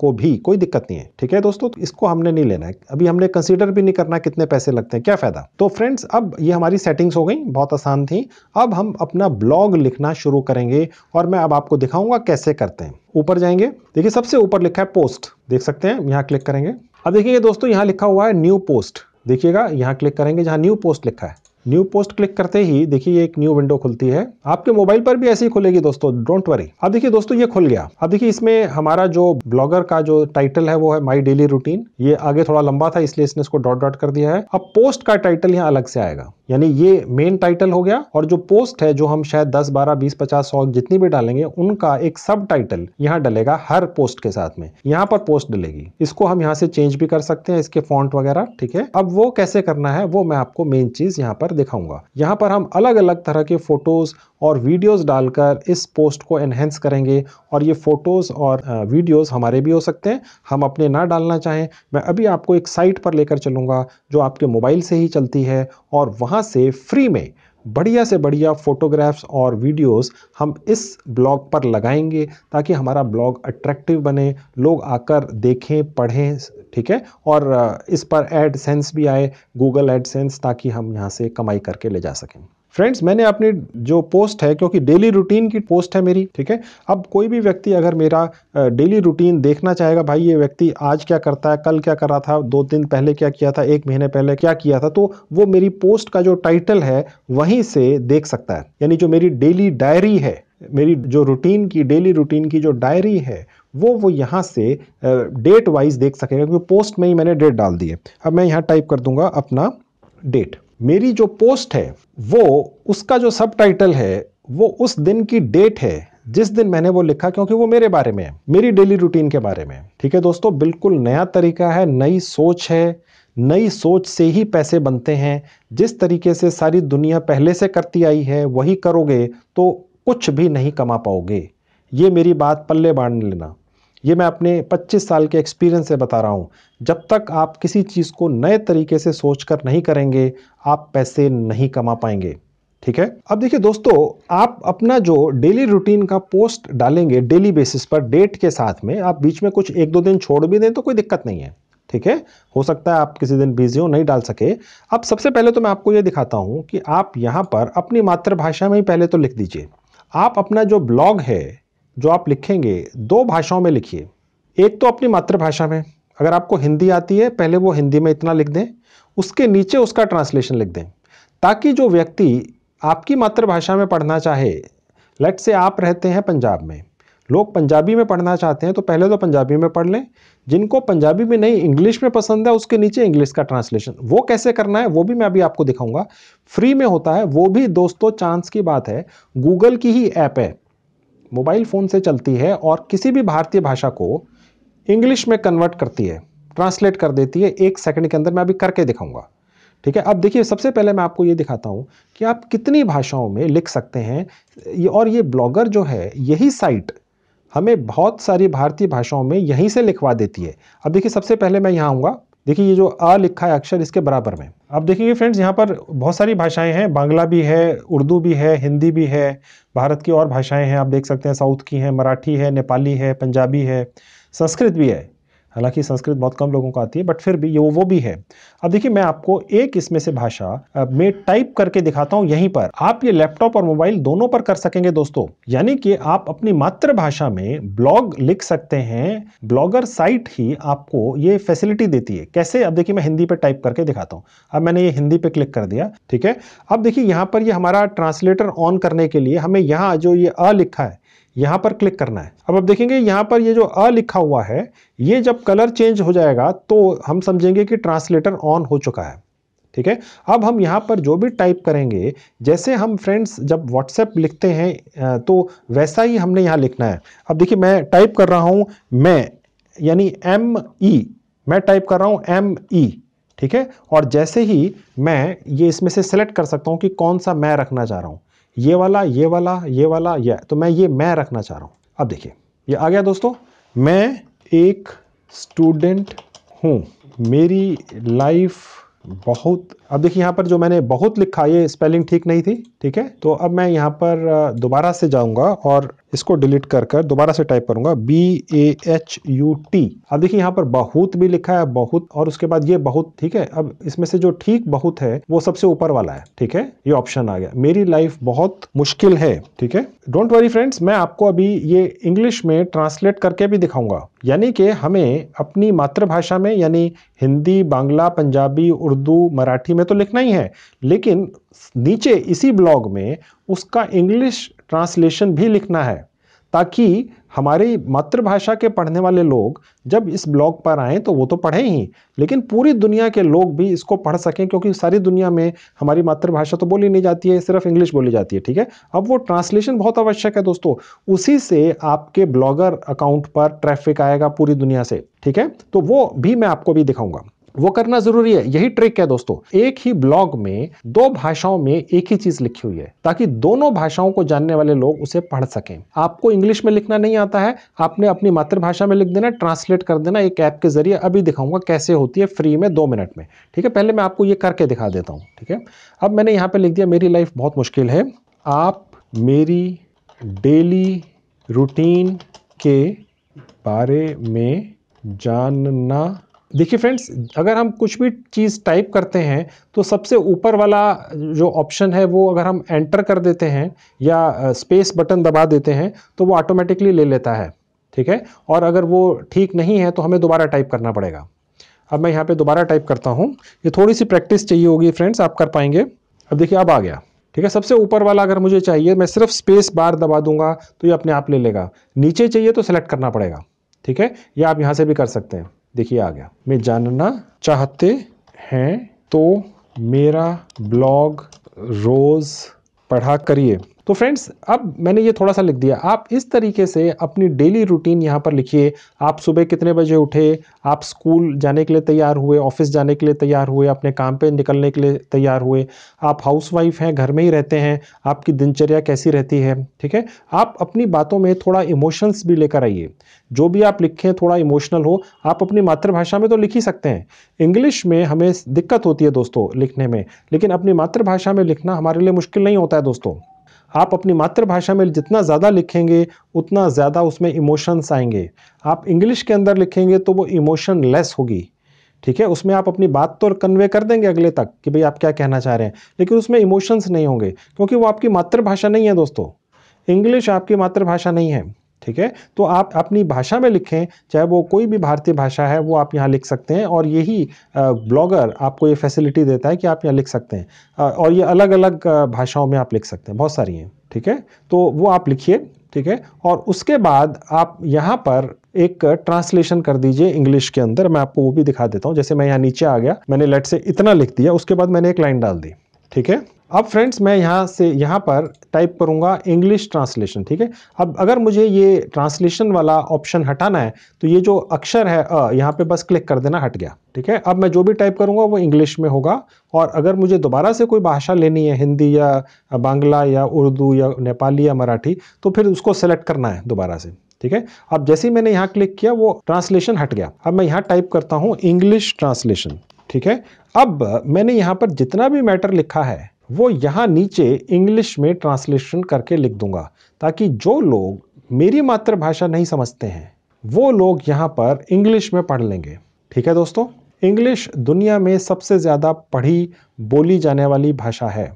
को भी कोई दिक्कत नहीं है ठीक है दोस्तों इसको हमने नहीं लेना है अभी हमने कंसिडर भी नहीं करना कितने पैसे लगते हैं क्या फायदा तो फ्रेंड्स अब ये हमारी सेटिंग्स हो गई बहुत आसान थी अब हम अपना ब्लॉग लिखना शुरू करेंगे और मैं अब आपको दिखाऊंगा कैसे करते हैं ऊपर जाएंगे देखिए सबसे ऊपर लिखा है पोस्ट देख सकते हैं यहाँ क्लिक करेंगे अब देखिए दोस्तों यहाँ लिखा हुआ है न्यू पोस्ट देखिएगा यहाँ क्लिक करेंगे जहाँ न्यू पोस्ट लिखा है न्यू पोस्ट क्लिक करते ही देखिए ये एक न्यू विंडो खुलती है आपके मोबाइल पर भी ऐसे ही खुलेगी दोस्तों डोंट वरी अब देखिए दोस्तों ये खुल गया अब देखिए इसमें हमारा जो ब्लॉगर का जो टाइटल है वो है माई डेली रूटीन ये आगे थोड़ा लंबा था इसलिए इसने इसको डॉट डॉट कर दिया है अब पोस्ट का टाइटल यहाँ अलग से आएगा यानी ये मेन टाइटल हो गया और जो पोस्ट है जो हम शायद 10, 12, 20, 50, 100 जितनी भी डालेंगे उनका एक सब टाइटल यहाँ डलेगा हर पोस्ट के साथ में यहाँ पर पोस्ट डलेगी इसको हम यहाँ से चेंज भी कर सकते हैं इसके फॉन्ट वगैरह ठीक है अब वो कैसे करना है वो मैं आपको मेन चीज यहाँ पर दिखाऊंगा यहाँ पर हम अलग अलग तरह के फोटोज और वीडियोस डालकर इस पोस्ट को एनहेंस करेंगे और ये फ़ोटोज़ और वीडियोस हमारे भी हो सकते हैं हम अपने ना डालना चाहें मैं अभी आपको एक साइट पर लेकर चलूँगा जो आपके मोबाइल से ही चलती है और वहाँ से फ्री में बढ़िया से बढ़िया फ़ोटोग्राफ्स और वीडियोस हम इस ब्लॉग पर लगाएंगे ताकि हमारा ब्लॉग अट्रैक्टिव बने लोग आकर देखें पढ़ें ठीक है और इस पर एडसेंस सेंस भी आए गूगल एड सेंस ताकि हम यहाँ से कमाई करके ले जा सकें फ्रेंड्स मैंने अपनी जो पोस्ट है क्योंकि डेली रूटीन की पोस्ट है मेरी ठीक है अब कोई भी व्यक्ति अगर मेरा डेली रूटीन देखना चाहेगा भाई ये व्यक्ति आज क्या करता है कल क्या कर रहा था दो दिन पहले क्या किया था एक महीने पहले क्या किया था तो वो मेरी पोस्ट का जो टाइटल है वहीं से देख सकता है यानी जो मेरी डेली डायरी है मेरी जो रूटीन की डेली रूटीन की जो डायरी है वो वो यहाँ से डेट वाइज देख सकेगा क्योंकि पोस्ट में ही मैंने डेट डाल दी है अब मैं यहाँ टाइप कर दूंगा अपना डेट मेरी जो पोस्ट है वो उसका जो सब टाइटल है वो उस दिन की डेट है जिस दिन मैंने वो लिखा क्योंकि वो मेरे बारे में है मेरी डेली रूटीन के बारे में ठीक है दोस्तों बिल्कुल नया तरीका है नई सोच है नई सोच से ही पैसे बनते हैं जिस तरीके से सारी दुनिया पहले से करती आई है वही करोगे तो कुछ भी नहीं कमा पाओगे ये मेरी बात पल्ले बांध लेना ये मैं अपने 25 साल के एक्सपीरियंस से बता रहा हूँ जब तक आप किसी चीज़ को नए तरीके से सोचकर नहीं करेंगे आप पैसे नहीं कमा पाएंगे ठीक है अब देखिए दोस्तों आप अपना जो डेली रूटीन का पोस्ट डालेंगे डेली बेसिस पर डेट के साथ में आप बीच में कुछ एक दो दिन छोड़ भी दें तो कोई दिक्कत नहीं है ठीक है हो सकता है आप किसी दिन बिजी हो नहीं डाल सके अब सबसे पहले तो मैं आपको ये दिखाता हूँ कि आप यहाँ पर अपनी मातृभाषा में ही पहले तो लिख दीजिए आप अपना जो ब्लॉग है जो आप लिखेंगे दो भाषाओं में लिखिए एक तो अपनी मातृभाषा में अगर आपको हिंदी आती है पहले वो हिंदी में इतना लिख दें उसके नीचे उसका ट्रांसलेशन लिख दें ताकि जो व्यक्ति आपकी मातृभाषा में पढ़ना चाहे लेट से आप रहते हैं पंजाब में लोग पंजाबी में पढ़ना चाहते हैं तो पहले तो पंजाबी में पढ़ लें जिनको पंजाबी में नहीं इंग्लिश में पसंद है उसके नीचे इंग्लिश का ट्रांसलेशन वो कैसे करना है वो भी मैं अभी आपको दिखाऊंगा फ्री में होता है वो भी दोस्तों चांस की बात है गूगल की ही ऐप है मोबाइल फ़ोन से चलती है और किसी भी भारतीय भाषा को इंग्लिश में कन्वर्ट करती है ट्रांसलेट कर देती है एक सेकंड के अंदर मैं अभी करके दिखाऊंगा ठीक है अब देखिए सबसे पहले मैं आपको ये दिखाता हूँ कि आप कितनी भाषाओं में लिख सकते हैं और ये ब्लॉगर जो है यही साइट हमें बहुत सारी भारतीय भाषाओं में यहीं से लिखवा देती है अब देखिए सबसे पहले मैं यहाँ आऊँगा देखिए ये जो आ लिखा है अक्षर इसके बराबर में अब देखिए फ्रेंड्स यहाँ पर बहुत सारी भाषाएं हैं बांग्ला भी है उर्दू भी है हिंदी भी है भारत की और भाषाएं हैं आप देख सकते हैं साउथ की हैं मराठी है नेपाली है पंजाबी है संस्कृत भी है हालांकि संस्कृत बहुत कम लोगों को आती है बट फिर भी ये वो भी है अब देखिए मैं आपको एक इसमें से भाषा में टाइप करके दिखाता हूँ यहीं पर आप ये लैपटॉप और मोबाइल दोनों पर कर सकेंगे दोस्तों यानी कि आप अपनी मातृभाषा में ब्लॉग लिख सकते हैं ब्लॉगर साइट ही आपको ये फैसिलिटी देती है कैसे अब देखिए मैं हिंदी पर टाइप करके दिखाता हूँ अब मैंने ये हिंदी पर क्लिक कर दिया ठीक है अब देखिए यहाँ पर ये हमारा ट्रांसलेटर ऑन करने के लिए हमें यहाँ जो ये अ लिखा है यहाँ पर क्लिक करना है अब आप देखेंगे यहाँ पर ये जो अ लिखा हुआ है ये जब कलर चेंज हो जाएगा तो हम समझेंगे कि ट्रांसलेटर ऑन हो चुका है ठीक है अब हम यहाँ पर जो भी टाइप करेंगे जैसे हम फ्रेंड्स जब व्हाट्सएप लिखते हैं तो वैसा ही हमने यहाँ लिखना है अब देखिए मैं टाइप कर रहा हूँ मैं यानी एम ई e, मैं टाइप कर रहा हूँ एम ई e, ठीक है और जैसे ही मैं ये इसमें से सेलेक्ट कर सकता हूँ कि कौन सा मैं रखना चाह रहा हूँ ये वाला ये वाला ये वाला ये तो मैं ये मैं रखना चाह रहा हूँ अब देखिए ये आ गया दोस्तों मैं एक स्टूडेंट हूँ मेरी लाइफ बहुत अब देखिए यहाँ पर जो मैंने बहुत लिखा ये स्पेलिंग ठीक नहीं थी ठीक है तो अब मैं यहाँ पर दोबारा से जाऊंगा और इसको डिलीट कर कर दोबारा से टाइप करूंगा B A H U T अब देखिए यहाँ पर बहुत भी लिखा है बहुत और उसके बाद ये बहुत ठीक है अब इसमें से जो ठीक बहुत है वो सबसे ऊपर वाला है ठीक है ये ऑप्शन आ गया मेरी लाइफ बहुत मुश्किल है ठीक है डोंट वरी फ्रेंड्स मैं आपको अभी ये इंग्लिश में ट्रांसलेट करके भी दिखाऊंगा यानी कि हमें अपनी मातृभाषा में यानी हिंदी बांग्ला पंजाबी उर्दू उर्दू मराठी में तो लिखना ही है लेकिन नीचे इसी ब्लॉग में उसका इंग्लिश ट्रांसलेशन भी लिखना है ताकि हमारी मातृभाषा के पढ़ने वाले लोग जब इस ब्लॉग पर आएँ तो वो तो पढ़ें ही लेकिन पूरी दुनिया के लोग भी इसको पढ़ सकें क्योंकि सारी दुनिया में हमारी मातृभाषा तो बोली नहीं जाती है सिर्फ इंग्लिश बोली जाती है ठीक है अब वो ट्रांसलेशन बहुत आवश्यक है दोस्तों उसी से आपके ब्लॉगर अकाउंट पर ट्रैफिक आएगा पूरी दुनिया से ठीक है तो वो भी मैं आपको भी दिखाऊंगा वो करना जरूरी है यही ट्रिक है दोस्तों एक ही ब्लॉग में दो भाषाओं में एक ही चीज लिखी हुई है ताकि दोनों भाषाओं को जानने वाले लोग उसे पढ़ सकें आपको इंग्लिश में लिखना नहीं आता है आपने अपनी मातृभाषा में लिख देना ट्रांसलेट कर देना एक ऐप के जरिए अभी दिखाऊंगा कैसे होती है फ्री में दो मिनट में ठीक है पहले मैं आपको ये करके दिखा देता हूँ ठीक है अब मैंने यहाँ पर लिख दिया मेरी लाइफ बहुत मुश्किल है आप मेरी डेली रूटीन के बारे में जानना देखिए फ्रेंड्स अगर हम कुछ भी चीज़ टाइप करते हैं तो सबसे ऊपर वाला जो ऑप्शन है वो अगर हम एंटर कर देते हैं या स्पेस बटन दबा देते हैं तो वो ऑटोमेटिकली ले लेता है ठीक है और अगर वो ठीक नहीं है तो हमें दोबारा टाइप करना पड़ेगा अब मैं यहाँ पे दोबारा टाइप करता हूँ ये थोड़ी सी प्रैक्टिस चाहिए होगी फ्रेंड्स आप कर पाएंगे अब देखिए अब आ गया ठीक है सबसे ऊपर वाला अगर मुझे चाहिए मैं सिर्फ स्पेस बार दबा दूंगा तो ये अपने आप ले लेगा नीचे चाहिए तो सेलेक्ट करना पड़ेगा ठीक है या आप यहाँ से भी कर सकते हैं देखिए आ गया मैं जानना चाहते हैं तो मेरा ब्लॉग रोज़ पढ़ा करिए तो फ्रेंड्स अब मैंने ये थोड़ा सा लिख दिया आप इस तरीके से अपनी डेली रूटीन यहाँ पर लिखिए आप सुबह कितने बजे उठे आप स्कूल जाने के लिए तैयार हुए ऑफिस जाने के लिए तैयार हुए अपने काम पे निकलने के लिए तैयार हुए आप हाउसवाइफ हैं घर में ही रहते हैं आपकी दिनचर्या कैसी रहती है ठीक है आप अपनी बातों में थोड़ा इमोशंस भी लेकर आइए जो भी आप लिखें थोड़ा इमोशनल हो आप अपनी मातृभाषा में तो लिख ही सकते हैं इंग्लिश में हमें दिक्कत होती है दोस्तों लिखने में लेकिन अपनी मातृभाषा में लिखना हमारे लिए मुश्किल नहीं होता है दोस्तों आप अपनी मातृभाषा में जितना ज़्यादा लिखेंगे उतना ज़्यादा उसमें इमोशंस आएंगे आप इंग्लिश के अंदर लिखेंगे तो वो इमोशन लेस होगी ठीक है उसमें आप अपनी बात तो कन्वे कर देंगे अगले तक कि भाई आप क्या कहना चाह रहे हैं लेकिन उसमें इमोशंस नहीं होंगे क्योंकि वो आपकी मातृभाषा नहीं है दोस्तों इंग्लिश आपकी मातृभाषा नहीं है ठीक है तो आप अपनी भाषा में लिखें चाहे वो कोई भी भारतीय भाषा है वो आप यहाँ लिख सकते हैं और यही ब्लॉगर आपको ये फैसिलिटी देता है कि आप यहाँ लिख सकते हैं और ये अलग अलग भाषाओं में आप लिख सकते हैं बहुत सारी हैं ठीक है तो वो आप लिखिए ठीक है और उसके बाद आप यहाँ पर एक ट्रांसलेशन कर दीजिए इंग्लिश के अंदर मैं आपको वो भी दिखा देता हूँ जैसे मैं यहाँ नीचे आ गया मैंने लेट से इतना लिख दिया उसके बाद मैंने एक लाइन डाल दी ठीक है अब फ्रेंड्स मैं यहाँ से यहाँ पर टाइप करूँगा इंग्लिश ट्रांसलेशन ठीक है अब अगर मुझे ये ट्रांसलेशन वाला ऑप्शन हटाना है तो ये जो अक्षर है अ यहाँ पे बस क्लिक कर देना हट गया ठीक है अब मैं जो भी टाइप करूँगा वो इंग्लिश में होगा और अगर मुझे दोबारा से कोई भाषा लेनी है हिंदी या बांग्ला या उर्दू या नेपाली या मराठी तो फिर उसको सेलेक्ट करना है दोबारा से ठीक है अब जैसे ही मैंने यहाँ क्लिक किया वो ट्रांसलेशन हट गया अब मैं यहाँ टाइप करता हूँ इंग्लिश ट्रांसलेशन ठीक है अब मैंने यहाँ पर जितना भी मैटर लिखा है वो यहाँ नीचे इंग्लिश में ट्रांसलेशन करके लिख दूंगा ताकि जो लोग मेरी मातृभाषा नहीं समझते हैं वो लोग यहाँ पर इंग्लिश में पढ़ लेंगे ठीक है दोस्तों इंग्लिश दुनिया में सबसे ज़्यादा पढ़ी बोली जाने वाली भाषा है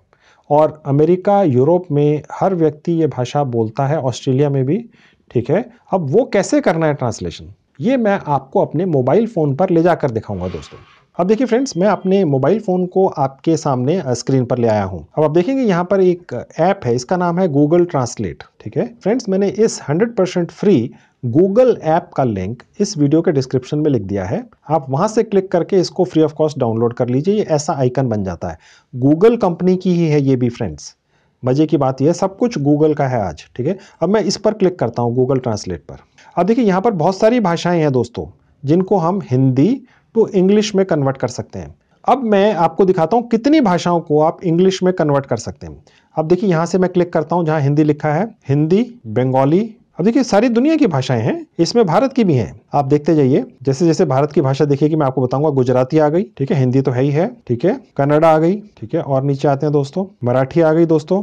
और अमेरिका यूरोप में हर व्यक्ति ये भाषा बोलता है ऑस्ट्रेलिया में भी ठीक है अब वो कैसे करना है ट्रांसलेशन ये मैं आपको अपने मोबाइल फ़ोन पर ले जाकर दिखाऊंगा दोस्तों अब देखिए फ्रेंड्स मैं अपने मोबाइल फ़ोन को आपके सामने स्क्रीन पर ले आया हूँ अब आप देखेंगे यहाँ पर एक ऐप है इसका नाम है गूगल ट्रांसलेट ठीक है फ्रेंड्स मैंने इस 100% फ्री गूगल ऐप का लिंक इस वीडियो के डिस्क्रिप्शन में लिख दिया है आप वहाँ से क्लिक करके इसको फ्री ऑफ कॉस्ट डाउनलोड कर लीजिए ये ऐसा आइकन बन जाता है गूगल कंपनी की ही है ये भी फ्रेंड्स मजे की बात यह सब कुछ गूगल का है आज ठीक है अब मैं इस पर क्लिक करता हूँ गूगल ट्रांसलेट पर अब देखिए यहाँ पर बहुत सारी भाषाएं हैं दोस्तों जिनको हम हिंदी टू तो इंग्लिश में कन्वर्ट कर सकते हैं अब मैं आपको दिखाता हूँ कितनी भाषाओं को आप इंग्लिश में कन्वर्ट कर सकते हैं अब देखिए यहाँ से मैं क्लिक करता हूँ जहाँ हिंदी लिखा है हिंदी बंगाली अब देखिए सारी दुनिया की भाषाएं हैं इसमें भारत की भी हैं आप देखते जाइए जैसे जैसे भारत की भाषा देखिएगी मैं आपको बताऊंगा गुजराती आ गई ठीक है हिंदी तो है ही है ठीक है कन्नड़ा आ गई ठीक है और नीचे आते हैं दोस्तों मराठी आ गई दोस्तों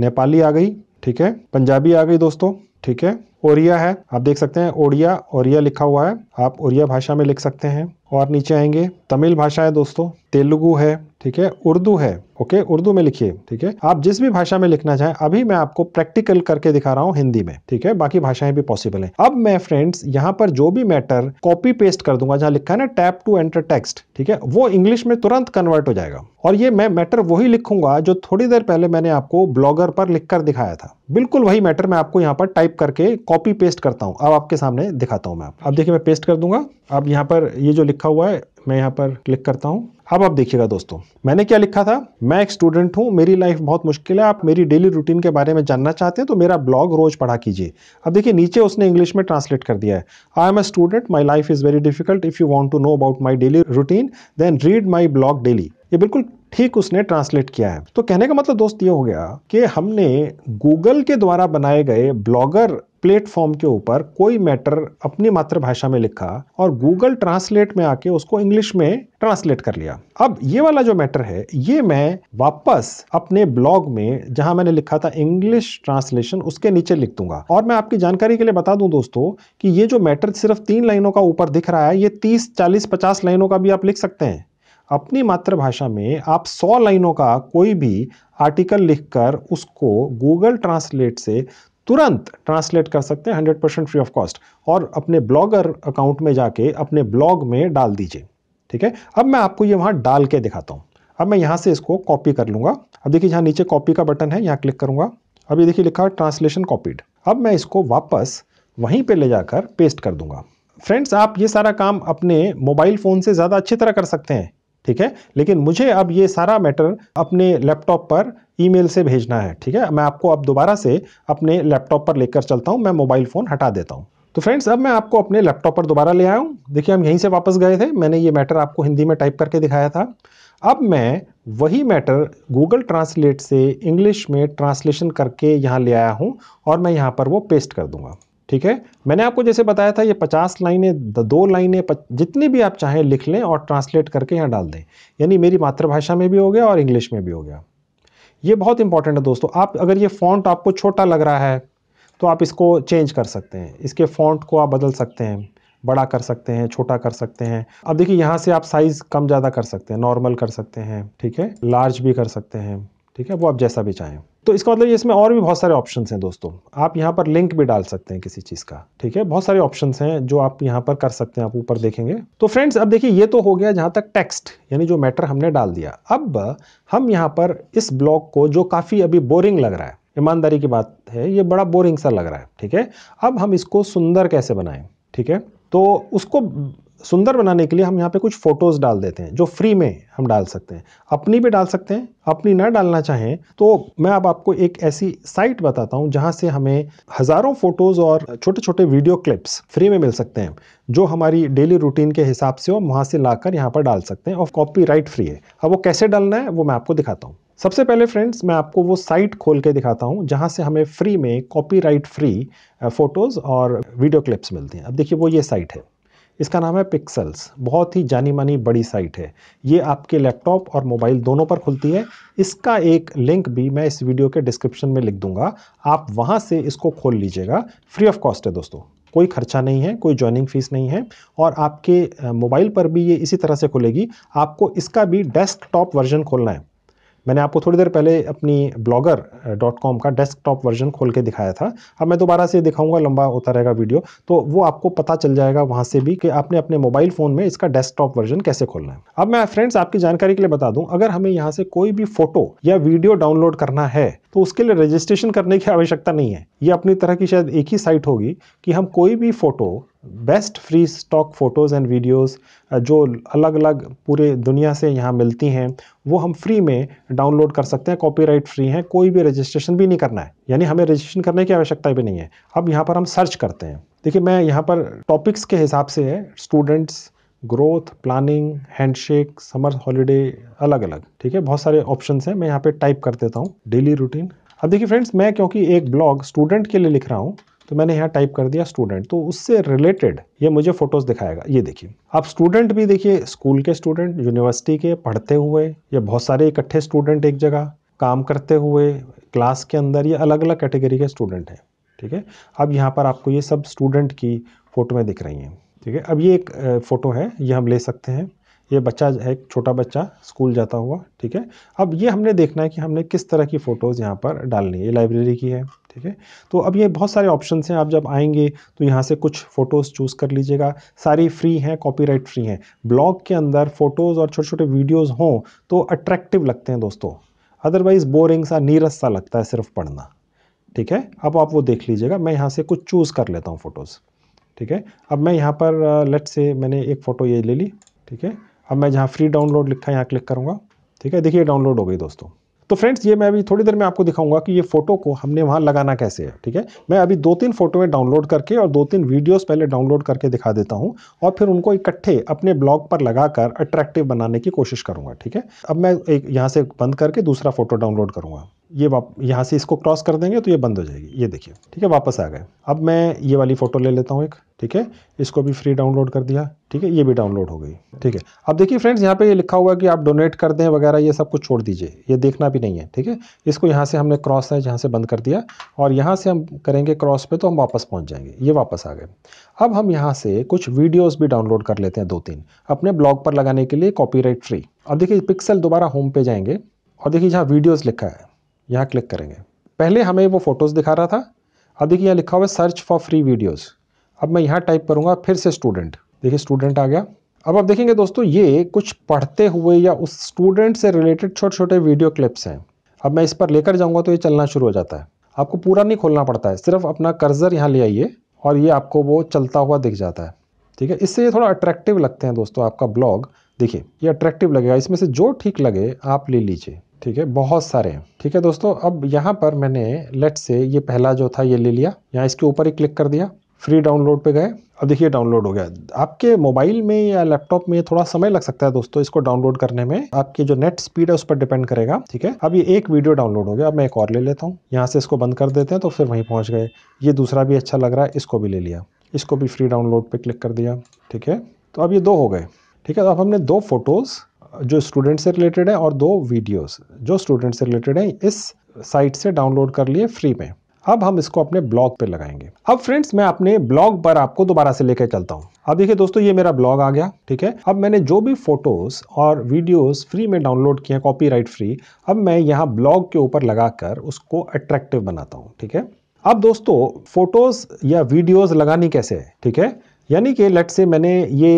नेपाली आ गई ठीक है पंजाबी आ गई दोस्तों ठीक है ओरिया है आप देख सकते हैं ओडिया ओरिया लिखा हुआ है आप ओरिया भाषा में लिख सकते हैं और नीचे आएंगे तमिल भाषा है दोस्तों तेलुगु है ठीक है उर्दू है ओके उर्दू में लिखिए ठीक है आप जिस भी भाषा में लिखना चाहें अभी मैं आपको प्रैक्टिकल करके दिखा रहा हूँ हिंदी में ठीक है बाकी भाषाएं भी पॉसिबल है अब मैं फ्रेंड्स यहाँ पर जो भी मैटर कॉपी पेस्ट कर दूंगा जहां लिखा है ना टैप टू एंटर टेक्स्ट ठीक है वो इंग्लिश में तुरंत कन्वर्ट हो जाएगा और ये मैं मैटर वही लिखूंगा जो थोड़ी देर पहले मैंने आपको ब्लॉगर पर लिखकर दिखाया था बिल्कुल वही मैटर मैं आपको यहाँ पर टाइप करके कॉपी पेस्ट करता हूँ अब आपके सामने दिखाता हूँ मैं आप अब देखिए मैं पेस्ट कर दूंगा अब यहाँ पर ये जो लिखा हुआ है मैं यहाँ पर क्लिक करता हूँ अब आप देखिएगा दोस्तों मैंने क्या लिखा था मैं एक स्टूडेंट हूँ मेरी लाइफ बहुत मुश्किल है आप मेरी डेली रूटीन के बारे में जानना चाहते हैं तो मेरा ब्लॉग रोज पढ़ा कीजिए अब देखिए नीचे उसने इंग्लिश में ट्रांसलेट कर दिया है I am a student my life is very difficult if you want to know about my daily routine then read my blog daily ये बिल्कुल ठीक उसने ट्रांसलेट किया है तो कहने का मतलब दोस्त ये हो गया कि हमने गूगल के द्वारा बनाए गए ब्लॉगर प्लेटफॉर्म के ऊपर कोई मैटर अपनी मातृभाषा में लिखा और गूगल ट्रांसलेट में आके उसको इंग्लिश में ट्रांसलेट कर लिया अब ये वाला जो मैटर है ये मैं वापस अपने ब्लॉग में जहां मैंने लिखा था इंग्लिश ट्रांसलेशन उसके नीचे लिख दूंगा और मैं आपकी जानकारी के लिए बता दूं दोस्तों कि ये जो मैटर सिर्फ तीन लाइनों का ऊपर दिख रहा है ये तीस चालीस पचास लाइनों का भी आप लिख सकते हैं अपनी मातृभाषा में आप 100 लाइनों का कोई भी आर्टिकल लिखकर उसको गूगल ट्रांसलेट से तुरंत ट्रांसलेट कर सकते हैं hundred percent free off cost और अपने ब्लॉगर अकाउंट में जाके अपने ब्लॉग में डाल दीजिए ठीक है अब मैं आपको ये वहाँ डाल के दिखाता हूँ अब मैं यहाँ से इसको कॉपी कर लूँगा अब देखिए जहाँ नीचे कॉपी का बटन है यहाँ क्लिक करूँगा अब ये देखिए लिखा ट्रांसलेशन कॉपीड अब मैं इसको वापस वहीं पर ले जाकर पेस्ट कर दूंगा फ्रेंड्स आप ये सारा काम अपने मोबाइल फ़ोन से ज़्यादा अच्छी तरह कर सकते हैं ठीक है लेकिन मुझे अब ये सारा मैटर अपने लैपटॉप पर ईमेल से भेजना है ठीक है मैं आपको अब दोबारा से अपने लैपटॉप पर लेकर चलता हूँ मैं मोबाइल फ़ोन हटा देता हूँ तो फ्रेंड्स अब मैं आपको अपने लैपटॉप पर दोबारा ले आया हूँ देखिए हम यहीं से वापस गए थे मैंने ये मैटर आपको हिंदी में टाइप करके दिखाया था अब मैं वही मैटर गूगल ट्रांसलेट से इंग्लिश में ट्रांसलेशन करके यहाँ ले आया हूँ और मैं यहाँ पर वो पेस्ट कर दूँगा ठीक है मैंने आपको जैसे बताया था ये पचास लाइनें दो लाइनें जितनी भी आप चाहें लिख लें और ट्रांसलेट करके यहाँ डाल दें यानी मेरी मातृभाषा में भी हो गया और इंग्लिश में भी हो गया ये बहुत इंपॉर्टेंट है दोस्तों आप अगर ये फॉन्ट आपको छोटा लग रहा है तो आप इसको चेंज कर सकते हैं इसके फॉन्ट को आप बदल सकते हैं बड़ा कर सकते हैं छोटा कर सकते हैं अब देखिए यहाँ से आप साइज़ कम ज़्यादा कर सकते हैं नॉर्मल कर सकते हैं ठीक है लार्ज भी कर सकते हैं ठीक है वो आप जैसा भी चाहें तो इसका मतलब इसमें और भी बहुत सारे ऑप्शन हैं दोस्तों आप यहाँ पर लिंक भी डाल सकते हैं किसी चीज़ का ठीक है बहुत सारे ऑप्शन हैं जो आप यहाँ पर कर सकते हैं आप ऊपर देखेंगे तो फ्रेंड्स अब देखिए ये तो हो गया जहाँ तक टेक्स्ट यानी जो मैटर हमने डाल दिया अब हम यहाँ पर इस ब्लॉग को जो काफ़ी अभी बोरिंग लग रहा है ईमानदारी की बात है ये बड़ा बोरिंग सा लग रहा है ठीक है अब हम इसको सुंदर कैसे बनाएं ठीक है तो उसको सुंदर बनाने के लिए हम यहाँ पे कुछ फ़ोटोज़ डाल देते हैं जो फ्री में हम डाल सकते हैं अपनी भी डाल सकते हैं अपनी ना डालना चाहें तो मैं अब आपको एक ऐसी साइट बताता हूँ जहाँ से हमें हज़ारों फ़ोटोज़ और छोटे छोटे वीडियो क्लिप्स फ्री में मिल सकते हैं जो हमारी डेली रूटीन के हिसाब से हो वहाँ से लाकर यहाँ पर डाल सकते हैं और राइट फ्री है अब वो कैसे डालना है वो मैं आपको दिखाता हूँ सबसे पहले फ्रेंड्स मैं आपको वो साइट खोल के दिखाता हूँ जहाँ से हमें फ्री में कॉपीराइट फ्री फ़ोटोज़ और वीडियो क्लिप्स मिलती हैं अब देखिए वो ये साइट है इसका नाम है पिक्सल्स बहुत ही जानी मानी बड़ी साइट है ये आपके लैपटॉप और मोबाइल दोनों पर खुलती है इसका एक लिंक भी मैं इस वीडियो के डिस्क्रिप्शन में लिख दूंगा आप वहाँ से इसको खोल लीजिएगा फ्री ऑफ कॉस्ट है दोस्तों कोई खर्चा नहीं है कोई ज्वाइनिंग फीस नहीं है और आपके मोबाइल पर भी ये इसी तरह से खुलेगी आपको इसका भी डेस्कटॉप वर्जन खोलना है मैंने आपको थोड़ी देर पहले अपनी ब्लॉगर डॉट कॉम का डेस्कटॉप वर्जन खोल के दिखाया था अब मैं दोबारा से दिखाऊंगा लंबा होता रहेगा वीडियो तो वो आपको पता चल जाएगा वहाँ से भी कि आपने अपने मोबाइल फ़ोन में इसका डेस्कटॉप वर्जन कैसे खोलना है अब मैं फ्रेंड्स आपकी जानकारी के लिए बता दूँ अगर हमें यहाँ से कोई भी फोटो या वीडियो डाउनलोड करना है तो उसके लिए रजिस्ट्रेशन करने की आवश्यकता नहीं है ये अपनी तरह की शायद एक ही साइट होगी कि हम कोई भी photo best free stock photos and videos जो अलग अलग पूरे दुनिया से यहाँ मिलती हैं वो हम फ्री में डाउनलोड कर सकते हैं कॉपीराइट फ्री हैं कोई भी रजिस्ट्रेशन भी नहीं करना है यानी हमें रजिस्ट्रेशन करने की आवश्यकता भी नहीं है अब यहाँ पर हम सर्च करते हैं देखिए मैं यहाँ पर टॉपिक्स के हिसाब से है students growth planning handshake summer holiday अलग अलग ठीक है बहुत सारे ऑप्शन हैं मैं यहाँ पर टाइप कर देता हूँ डेली रूटीन अब देखिए फ्रेंड्स मैं क्योंकि एक ब्लॉग स्टूडेंट के लिए लिख रहा हूँ तो मैंने यहाँ टाइप कर दिया स्टूडेंट तो उससे रिलेटेड ये मुझे फ़ोटोज़ दिखाएगा ये देखिए आप स्टूडेंट भी देखिए स्कूल के स्टूडेंट यूनिवर्सिटी के पढ़ते हुए या बहुत सारे इकट्ठे स्टूडेंट एक जगह काम करते हुए क्लास के अंदर ये अलग अलग कैटेगरी के स्टूडेंट हैं ठीक है अब यहाँ पर आपको ये सब स्टूडेंट की फ़ोटो में दिख रही हैं ठीक है अब ये एक फ़ोटो है ये हम ले सकते हैं ये बच्चा है एक छोटा बच्चा स्कूल जाता हुआ ठीक है अब ये हमने देखना है कि हमने किस तरह की फ़ोटोज़ यहाँ पर डालनी है ये लाइब्रेरी की है ठीक है तो अब ये बहुत सारे ऑप्शंस हैं आप जब आएंगे तो यहाँ से कुछ फ़ोटोज़ चूज़ कर लीजिएगा सारी फ्री हैं कॉपीराइट फ्री हैं ब्लॉग के अंदर फ़ोटोज़ और छोटे छोटे वीडियोज़ हों तो अट्रैक्टिव लगते हैं दोस्तों अदरवाइज़ बोरिंग सा नीरस सा लगता है सिर्फ पढ़ना ठीक है अब आप वो देख लीजिएगा मैं यहाँ से कुछ चूज़ कर लेता हूँ फ़ोटोज़ ठीक है अब मैं यहाँ पर लेट से मैंने एक फ़ोटो ये ले ली ठीक है अब मैं जहाँ फ्री डाउनलोड लिखा है यहाँ क्लिक करूँगा ठीक है देखिए डाउनलोड हो गई दोस्तों तो फ्रेंड्स ये मैं अभी थोड़ी देर में आपको दिखाऊंगा कि ये फोटो को हमने वहाँ लगाना कैसे है ठीक है मैं अभी दो तीन फोटोएं डाउनलोड करके और दो तीन वीडियोस पहले डाउनलोड करके दिखा देता हूँ और फिर उनको इकट्ठे अपने ब्लॉग पर लगाकर अट्रैक्टिव बनाने की कोशिश करूँगा ठीक है अब मैं एक यहाँ से बंद करके दूसरा फोटो डाउनलोड करूँगा ये वाप यहाँ से इसको क्रॉस कर देंगे तो ये बंद हो जाएगी ये देखिए ठीक है वापस आ गए अब मैं ये वाली फ़ोटो ले लेता हूँ एक ठीक है इसको भी फ्री डाउनलोड कर दिया ठीक है ये भी डाउनलोड हो गई ठीक है अब देखिए फ्रेंड्स यहाँ पे ये लिखा हुआ है कि आप डोनेट कर दें वगैरह ये सब कुछ छोड़ दीजिए ये देखना भी नहीं है ठीक है इसको यहाँ से हमने क्रॉस है जहाँ से बंद कर दिया और यहाँ से हम करेंगे क्रॉस पर तो हम वापस पहुँच जाएंगे ये वापस आ गए अब हम यहाँ से कुछ वीडियोज़ भी डाउनलोड कर लेते हैं दो तीन अपने ब्लॉग पर लगाने के लिए कॉपी फ्री अब देखिए पिक्सल दोबारा होम पे जाएंगे और देखिए जहाँ वीडियोज़ लिखा है यहाँ क्लिक करेंगे पहले हमें वो फ़ोटोज़ दिखा रहा था अब देखिए यहाँ लिखा हुआ है सर्च फॉर फ्री वीडियोज़ अब मैं यहाँ टाइप करूँगा फिर से स्टूडेंट देखिए स्टूडेंट आ गया अब आप देखेंगे दोस्तों ये कुछ पढ़ते हुए या उस स्टूडेंट से रिलेटेड छोटे छोटे वीडियो क्लिप्स हैं अब मैं इस पर लेकर जाऊँगा तो ये चलना शुरू हो जाता है आपको पूरा नहीं खोलना पड़ता है सिर्फ अपना कर्जर यहाँ ले आइए और ये आपको वो चलता हुआ दिख जाता है ठीक है इससे ये थोड़ा अट्रैक्टिव लगते हैं दोस्तों आपका ब्लॉग देखिए ये अट्रैक्टिव लगेगा इसमें से जो ठीक लगे आप ले लीजिए ठीक है बहुत सारे हैं ठीक है दोस्तों अब यहाँ पर मैंने लेट से ये पहला जो था ये ले लिया यहाँ इसके ऊपर ही क्लिक कर दिया फ्री डाउनलोड पे गए अब देखिए डाउनलोड हो गया आपके मोबाइल में या लैपटॉप में थोड़ा समय लग सकता है दोस्तों इसको डाउनलोड करने में आपकी जो नेट स्पीड है उस पर डिपेंड करेगा ठीक है अब ये एक वीडियो डाउनलोड हो गया अब मैं एक और ले लेता हूँ यहाँ से इसको बंद कर देते हैं तो फिर वहीं पहुँच गए ये दूसरा भी अच्छा लग रहा है इसको भी ले लिया इसको भी फ्री डाउनलोड पर क्लिक कर दिया ठीक है तो अब ये दो हो गए ठीक है तो अब हमने दो फोटोज़ जो स्टूडेंट से रिलेटेड है और दो वीडियोस जो स्टूडेंट से रिलेटेड है इस साइट से डाउनलोड कर लिए फ्री में अब हम इसको अपने ब्लॉग पे लगाएंगे अब फ्रेंड्स मैं अपने ब्लॉग पर आपको दोबारा से लेकर चलता हूँ अब देखिए दोस्तों ये मेरा ब्लॉग आ गया ठीक है अब मैंने जो भी फोटोज और वीडियोस फ्री में डाउनलोड किए हैं कॉपीराइट फ्री अब मैं यहाँ ब्लॉग के ऊपर लगाकर उसको अट्रैक्टिव बनाता हूँ ठीक है अब दोस्तों फोटोज या वीडियोज लगानी कैसे है ठीक है यानी कि लेट से मैंने ये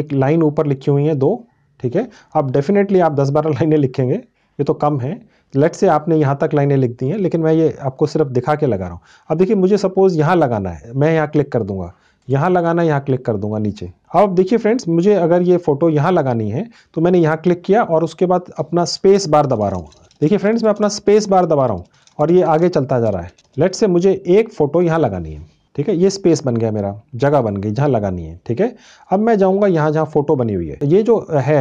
एक लाइन ऊपर लिखी हुई है दो ठीक है अब डेफिनेटली आप दस बारह लाइनें लिखेंगे ये तो कम है लेट से आपने यहाँ तक लाइनें लिख दी हैं लेकिन मैं ये आपको सिर्फ दिखा के लगा रहा हूँ अब देखिए मुझे सपोज़ यहाँ लगाना है मैं यहाँ क्लिक कर दूंगा यहाँ लगाना यहाँ क्लिक कर दूंगा नीचे अब देखिए फ्रेंड्स मुझे अगर ये फ़ोटो यहाँ लगानी है तो मैंने यहाँ क्लिक किया और उसके बाद अपना स्पेस बार दबा रहा हूँ देखिए फ्रेंड्स मैं अपना स्पेस बार दबा रहा हूँ और ये आगे चलता जा रहा है लेट से मुझे एक फ़ोटो यहाँ लगानी है ठीक है ये स्पेस बन गया मेरा जगह बन गई जहाँ लगानी है ठीक है अब मैं जाऊँगा यहाँ जहाँ फोटो बनी हुई है ये जो है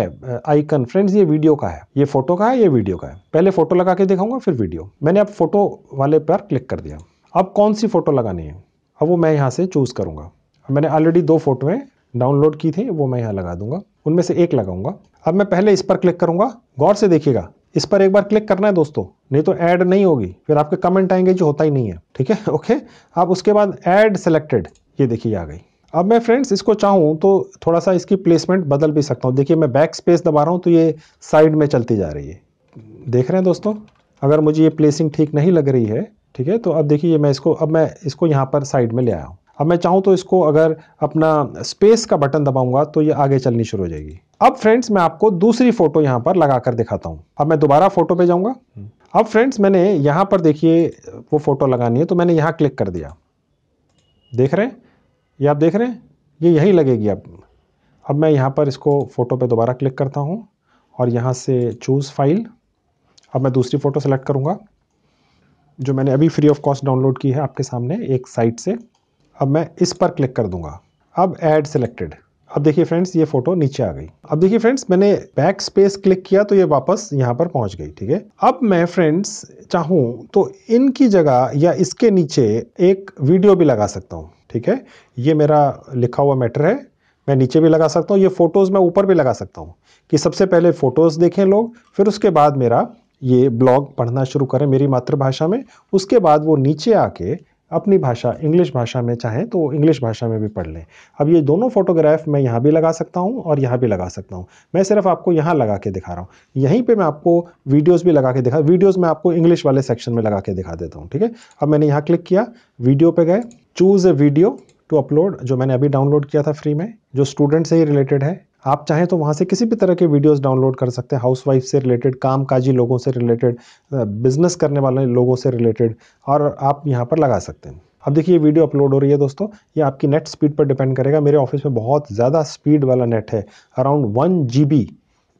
आइकन फ्रेंड्स ये वीडियो का है ये फोटो का है ये वीडियो का है पहले फोटो लगा के दिखाऊंगा फिर वीडियो मैंने अब फोटो वाले पर क्लिक कर दिया अब कौन सी फ़ोटो लगानी है अब वो मैं यहाँ से चूज़ करूँगा मैंने ऑलरेडी दो फोटोएँ डाउनलोड की थी वो मैं यहाँ लगा दूंगा उनमें से एक लगाऊंगा अब मैं पहले इस पर क्लिक करूंगा गौर से देखिएगा इस पर एक बार क्लिक करना है दोस्तों नहीं तो ऐड नहीं होगी फिर आपके कमेंट आएंगे जो होता ही नहीं है ठीक है ओके आप उसके बाद ऐड सेलेक्टेड ये देखिए आ गई अब मैं फ्रेंड्स इसको चाहूँ तो थोड़ा सा इसकी प्लेसमेंट बदल भी सकता हूँ देखिए मैं बैक स्पेस दबा रहा हूँ तो ये साइड में चलती जा रही है देख रहे हैं दोस्तों अगर मुझे ये प्लेसिंग ठीक नहीं लग रही है ठीक है तो अब देखिए मैं इसको अब मैं इसको यहाँ पर साइड में ले आया हूँ अब मैं चाहूँ तो इसको अगर अपना स्पेस का बटन दबाऊँगा तो ये आगे चलनी शुरू हो जाएगी अब फ्रेंड्स मैं आपको दूसरी फ़ोटो यहाँ पर लगा कर दिखाता हूँ अब मैं दोबारा फ़ोटो पे जाऊँगा अब फ्रेंड्स मैंने यहाँ पर देखिए वो फ़ोटो लगानी है तो मैंने यहाँ क्लिक कर दिया देख रहे हैं ये आप देख रहे हैं ये यही लगेगी अब अब मैं यहाँ पर इसको फ़ोटो पर दोबारा क्लिक करता हूँ और यहाँ से चूज़ फाइल अब मैं दूसरी फ़ोटो सेलेक्ट करूँगा जो मैंने अभी फ्री ऑफ कॉस्ट डाउनलोड की है आपके सामने एक साइट से अब मैं इस पर क्लिक कर दूंगा अब एड सेलेक्टेड अब देखिए फ्रेंड्स ये फोटो नीचे आ गई अब देखिए फ्रेंड्स मैंने बैक स्पेस क्लिक किया तो ये वापस यहाँ पर पहुँच गई ठीक है अब मैं फ्रेंड्स चाहूँ तो इनकी जगह या इसके नीचे एक वीडियो भी लगा सकता हूँ ठीक है ये मेरा लिखा हुआ मैटर है मैं नीचे भी लगा सकता हूँ ये फ़ोटोज़ मैं ऊपर भी लगा सकता हूँ कि सबसे पहले फ़ोटोज़ देखें लोग फिर उसके बाद मेरा ये ब्लॉग पढ़ना शुरू करें मेरी मातृभाषा में उसके बाद वो नीचे आके अपनी भाषा इंग्लिश भाषा में चाहें तो इंग्लिश भाषा में भी पढ़ लें अब ये दोनों फोटोग्राफ मैं यहाँ भी लगा सकता हूँ और यहाँ भी लगा सकता हूँ मैं सिर्फ आपको यहाँ लगा के दिखा रहा हूँ यहीं पर मैं आपको वीडियोज़ भी लगा के दिखा वीडियोज़ मैं आपको इंग्लिश वाले सेक्शन में लगा के दिखा देता हूँ ठीक है अब मैंने यहाँ क्लिक किया वीडियो पर गए choose a video to upload जो मैंने अभी डाउनलोड किया था फ्री में जो स्टूडेंट से ही रिलेटेड है आप चाहें तो वहाँ से किसी भी तरह के वीडियोस डाउनलोड कर सकते हैं हाउसवाइफ से रिलेटेड कामकाजी लोगों से रिलेटेड बिजनेस करने वाले लोगों से रिलेटेड और आप यहाँ पर लगा सकते हैं अब देखिए वीडियो अपलोड हो रही है दोस्तों ये आपकी नेट स्पीड पर डिपेंड करेगा मेरे ऑफिस में बहुत ज़्यादा स्पीड वाला नेट है अराउंड वन जी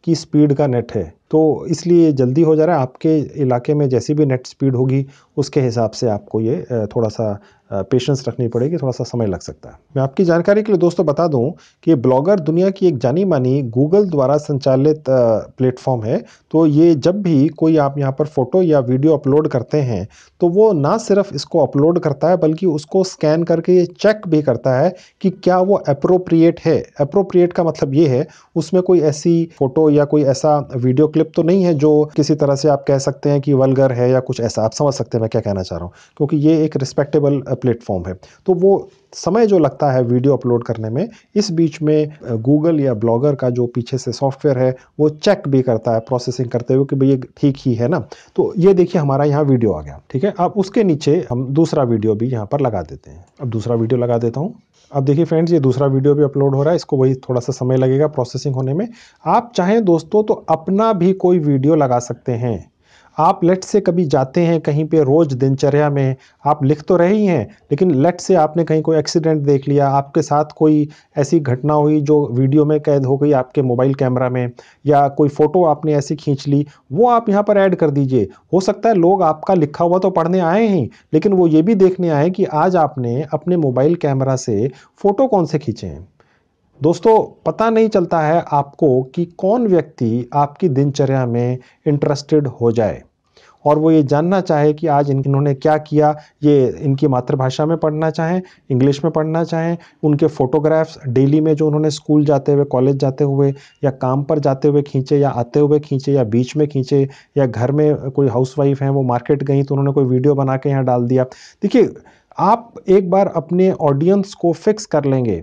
की स्पीड का नेट है तो इसलिए जल्दी हो जा रहा है आपके इलाके में जैसी भी नेट स्पीड होगी उसके हिसाब से आपको ये थोड़ा सा पेशेंस रखनी पड़ेगी थोड़ा सा समय लग सकता है मैं आपकी जानकारी के लिए दोस्तों बता दूं कि ब्लॉगर दुनिया की एक जानी मानी गूगल द्वारा संचालित प्लेटफॉर्म है तो ये जब भी कोई आप यहाँ पर फ़ोटो या वीडियो अपलोड करते हैं तो वो ना सिर्फ इसको अपलोड करता है बल्कि उसको स्कैन करके ये चेक भी करता है कि क्या वो अप्रोप्रिएट है अप्रोप्रिएट का मतलब ये है उसमें कोई ऐसी फ़ोटो या कोई ऐसा वीडियो क्लिप तो नहीं है जो किसी तरह से आप कह सकते हैं कि वलगर है या कुछ ऐसा आप समझ सकते हैं मैं क्या कहना चाह रहा हूँ क्योंकि ये एक रिस्पेक्टेबल प्लेटफॉर्म है तो वो समय जो लगता है वीडियो अपलोड करने में इस बीच में गूगल या ब्लॉगर का जो पीछे से सॉफ्टवेयर है वो चेक भी करता है प्रोसेसिंग करते हुए कि भाई ये ठीक ही है ना तो ये देखिए हमारा यहाँ वीडियो आ गया ठीक है अब उसके नीचे हम दूसरा वीडियो भी यहाँ पर लगा देते हैं अब दूसरा वीडियो लगा देता हूँ अब देखिए फ्रेंड्स ये दूसरा वीडियो भी अपलोड हो रहा है इसको वही थोड़ा सा समय लगेगा प्रोसेसिंग होने में आप चाहें दोस्तों तो अपना भी कोई वीडियो लगा सकते हैं आप लेट से कभी जाते हैं कहीं पे रोज़ दिनचर्या में आप लिख तो रहे ही हैं लेकिन लेट से आपने कहीं कोई एक्सीडेंट देख लिया आपके साथ कोई ऐसी घटना हुई जो वीडियो में कैद हो गई आपके मोबाइल कैमरा में या कोई फ़ोटो आपने ऐसी खींच ली वो आप यहाँ पर ऐड कर दीजिए हो सकता है लोग आपका लिखा हुआ तो पढ़ने आए हैं लेकिन वो ये भी देखने आए कि आज आपने अपने मोबाइल कैमरा से फ़ोटो कौन से खींचे हैं दोस्तों पता नहीं चलता है आपको कि कौन व्यक्ति आपकी दिनचर्या में इंटरेस्टेड हो जाए और वो ये जानना चाहे कि आज इन्होंने क्या किया ये इनकी मातृभाषा में पढ़ना चाहें इंग्लिश में पढ़ना चाहें उनके फ़ोटोग्राफ्स डेली में जो उन्होंने स्कूल जाते हुए कॉलेज जाते हुए या काम पर जाते हुए खींचे या आते हुए खींचे या बीच में खींचे या घर में कोई हाउसवाइफ हैं वो मार्केट गई तो उन्होंने कोई वीडियो बना के यहाँ डाल दिया देखिए आप एक बार अपने ऑडियंस को फिक्स कर लेंगे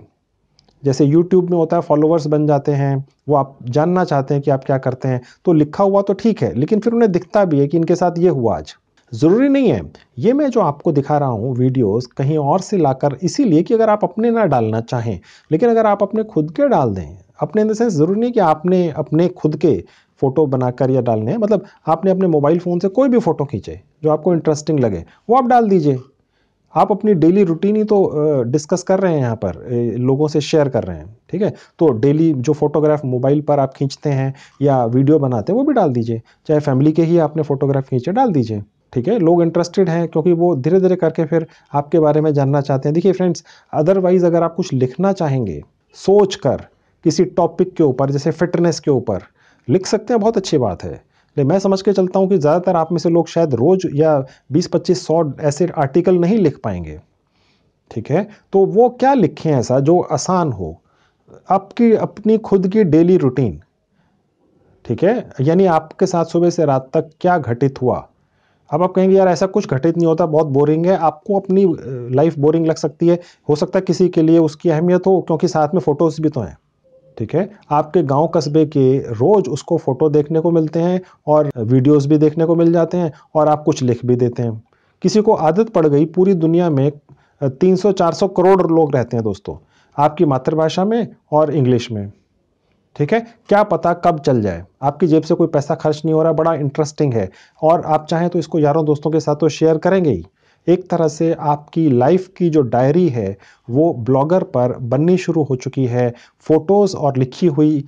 जैसे यूट्यूब में होता है फॉलोअर्स बन जाते हैं वो आप जानना चाहते हैं कि आप क्या करते हैं तो लिखा हुआ तो ठीक है लेकिन फिर उन्हें दिखता भी है कि इनके साथ ये हुआ आज ज़रूरी नहीं है ये मैं जो आपको दिखा रहा हूँ वीडियोस कहीं और से लाकर इसीलिए कि अगर आप अपने ना डालना चाहें लेकिन अगर आप अपने खुद के डाल दें अपने इन द सेंस ज़रूरी नहीं कि आपने अपने खुद के फ़ोटो बनाकर या डालने हैं मतलब आपने अपने मोबाइल फ़ोन से कोई भी फ़ोटो खींचे जो आपको इंटरेस्टिंग लगे वो आप डाल दीजिए आप अपनी डेली रूटीन ही तो डिस्कस कर रहे हैं यहाँ पर लोगों से शेयर कर रहे हैं ठीक है तो डेली जो फोटोग्राफ मोबाइल पर आप खींचते हैं या वीडियो बनाते हैं वो भी डाल दीजिए चाहे फैमिली के ही आपने फोटोग्राफ खींचे डाल दीजिए ठीक है लोग इंटरेस्टेड हैं क्योंकि वो धीरे धीरे करके फिर आपके बारे में जानना चाहते हैं देखिए फ्रेंड्स अदरवाइज़ अगर आप कुछ लिखना चाहेंगे सोच कर किसी टॉपिक के ऊपर जैसे फिटनेस के ऊपर लिख सकते हैं बहुत अच्छी बात है लेकिन मैं समझ के चलता हूँ कि ज़्यादातर आप में से लोग शायद रोज़ या बीस पच्चीस सौ ऐसे आर्टिकल नहीं लिख पाएंगे ठीक है तो वो क्या लिखें ऐसा जो आसान हो आपकी अपनी खुद की डेली रूटीन ठीक है यानी आपके साथ सुबह से रात तक क्या घटित हुआ अब आप कहेंगे यार ऐसा कुछ घटित नहीं होता बहुत बोरिंग है आपको अपनी लाइफ बोरिंग लग सकती है हो सकता है किसी के लिए उसकी अहमियत हो क्योंकि साथ में फ़ोटोज़ भी तो हैं ठीक है आपके गांव कस्बे के रोज़ उसको फ़ोटो देखने को मिलते हैं और वीडियोस भी देखने को मिल जाते हैं और आप कुछ लिख भी देते हैं किसी को आदत पड़ गई पूरी दुनिया में 300-400 करोड़ लोग रहते हैं दोस्तों आपकी मातृभाषा में और इंग्लिश में ठीक है क्या पता कब चल जाए आपकी जेब से कोई पैसा खर्च नहीं हो रहा बड़ा इंटरेस्टिंग है और आप चाहें तो इसको यारों दोस्तों के साथ तो शेयर करेंगे ही एक तरह से आपकी लाइफ की जो डायरी है वो ब्लॉगर पर बननी शुरू हो चुकी है फ़ोटोज़ और लिखी हुई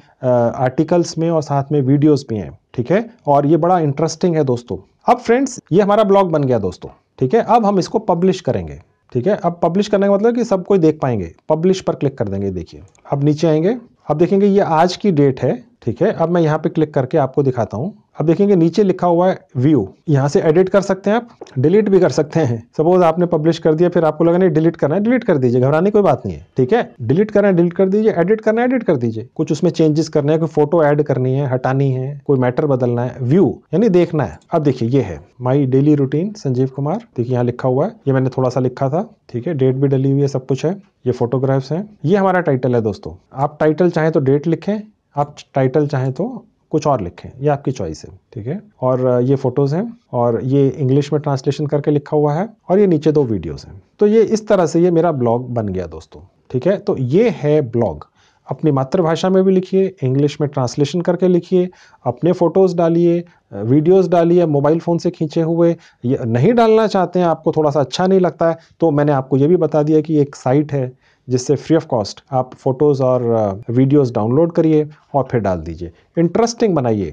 आर्टिकल्स में और साथ में वीडियोज़ भी हैं ठीक है और ये बड़ा इंटरेस्टिंग है दोस्तों अब फ्रेंड्स ये हमारा ब्लॉग बन गया दोस्तों ठीक है अब हम इसको पब्लिश करेंगे ठीक है अब पब्लिश करने का मतलब कि सब कोई देख पाएंगे पब्लिश पर क्लिक कर देंगे देखिए अब नीचे आएंगे अब देखेंगे ये आज की डेट है ठीक है अब मैं यहाँ पे क्लिक करके आपको दिखाता हूँ अब देखेंगे नीचे लिखा हुआ है व्यू यहाँ से एडिट कर सकते हैं आप डिलीट भी कर सकते हैं सपोज आपने पब्लिश कर दिया फिर आपको लगा नहीं डिलीट करना है डिलीट कर दीजिए घबराने कोई बात नहीं है ठीक है डिलीट करना है डिलीट कर दीजिए एडिट करना है एडिट कर दीजिए कुछ उसमें चेंजेस करने हैं कोई फोटो ऐड करनी है हटानी है कोई मैटर बदलना है व्यू यानी देखना है अब देखिए ये है my daily routine Sanjeev Kumar देखिए यहाँ लिखा हुआ है ये मैंने थोड़ा सा लिखा था ठीक है डेट भी डली हुई है सब कुछ है ये फोटोग्राफ्स हैं ये हमारा टाइटल है दोस्तों आप टाइटल चाहें तो डेट लिखें आप टाइटल चाहें तो कुछ और लिखें ये आपकी चॉइस है ठीक है और ये फोटोज़ हैं और ये इंग्लिश में ट्रांसलेशन करके लिखा हुआ है और ये नीचे दो वीडियोज़ हैं तो ये इस तरह से ये मेरा ब्लॉग बन गया दोस्तों ठीक है तो ये है ब्लॉग अपनी मातृभाषा में भी लिखिए इंग्लिश में ट्रांसलेशन करके लिखिए अपने फ़ोटोज़ डालिए वीडियोस डालिए मोबाइल फ़ोन से खींचे हुए ये नहीं डालना चाहते हैं आपको थोड़ा सा अच्छा नहीं लगता है तो मैंने आपको ये भी बता दिया कि एक साइट है जिससे फ्री ऑफ कॉस्ट आप फ़ोटोज़ और वीडियोज़ uh, डाउनलोड करिए और फिर डाल दीजिए इंटरेस्टिंग बनाइए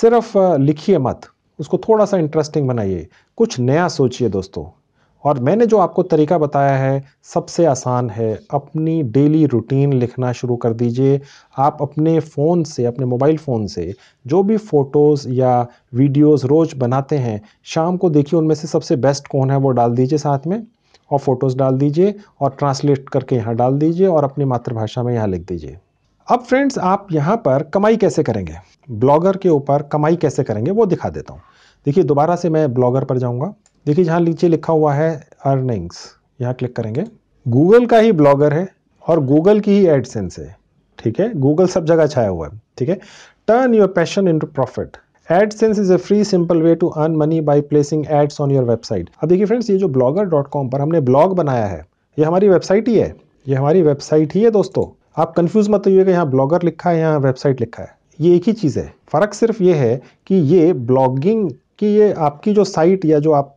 सिर्फ uh, लिखिए मत उसको थोड़ा सा इंटरेस्टिंग बनाइए कुछ नया सोचिए दोस्तों और मैंने जो आपको तरीका बताया है सबसे आसान है अपनी डेली रूटीन लिखना शुरू कर दीजिए आप अपने फ़ोन से अपने मोबाइल फ़ोन से जो भी फ़ोटोज़ या वीडियोज़ रोज़ बनाते हैं शाम को देखिए उनमें से सबसे बेस्ट कौन है वो डाल दीजिए साथ में और फ़ोटोज़ डाल दीजिए और ट्रांसलेट करके यहाँ डाल दीजिए और अपनी मातृभाषा में यहाँ लिख दीजिए अब फ्रेंड्स आप यहाँ पर कमाई कैसे करेंगे ब्लॉगर के ऊपर कमाई कैसे करेंगे वो दिखा देता हूँ देखिए दोबारा से मैं ब्लॉगर पर जाऊँगा देखिए जहाँ नीचे लिखा हुआ है अर्निंग्स यहाँ क्लिक करेंगे गूगल का ही ब्लॉगर है और गूगल की ही एडसेंस है ठीक है गूगल सब जगह छाया हुआ है ठीक है turn your passion into profit AdSense is a free simple way to earn money by placing ads on your website अब देखिए फ्रेंड्स ये जो ब्लॉगर डॉट कॉम पर हमने ब्लॉग बनाया है ये हमारी वेबसाइट ही है ये हमारी वेबसाइट ही है दोस्तों आप कंफ्यूज मत होइएगा यहाँ ब्लॉगर लिखा है यहाँ वेबसाइट लिखा है ये एक ही चीज़ है फ़र्क सिर्फ ये है कि ये ब्लॉगिंग कि ये आपकी जो साइट या जो आप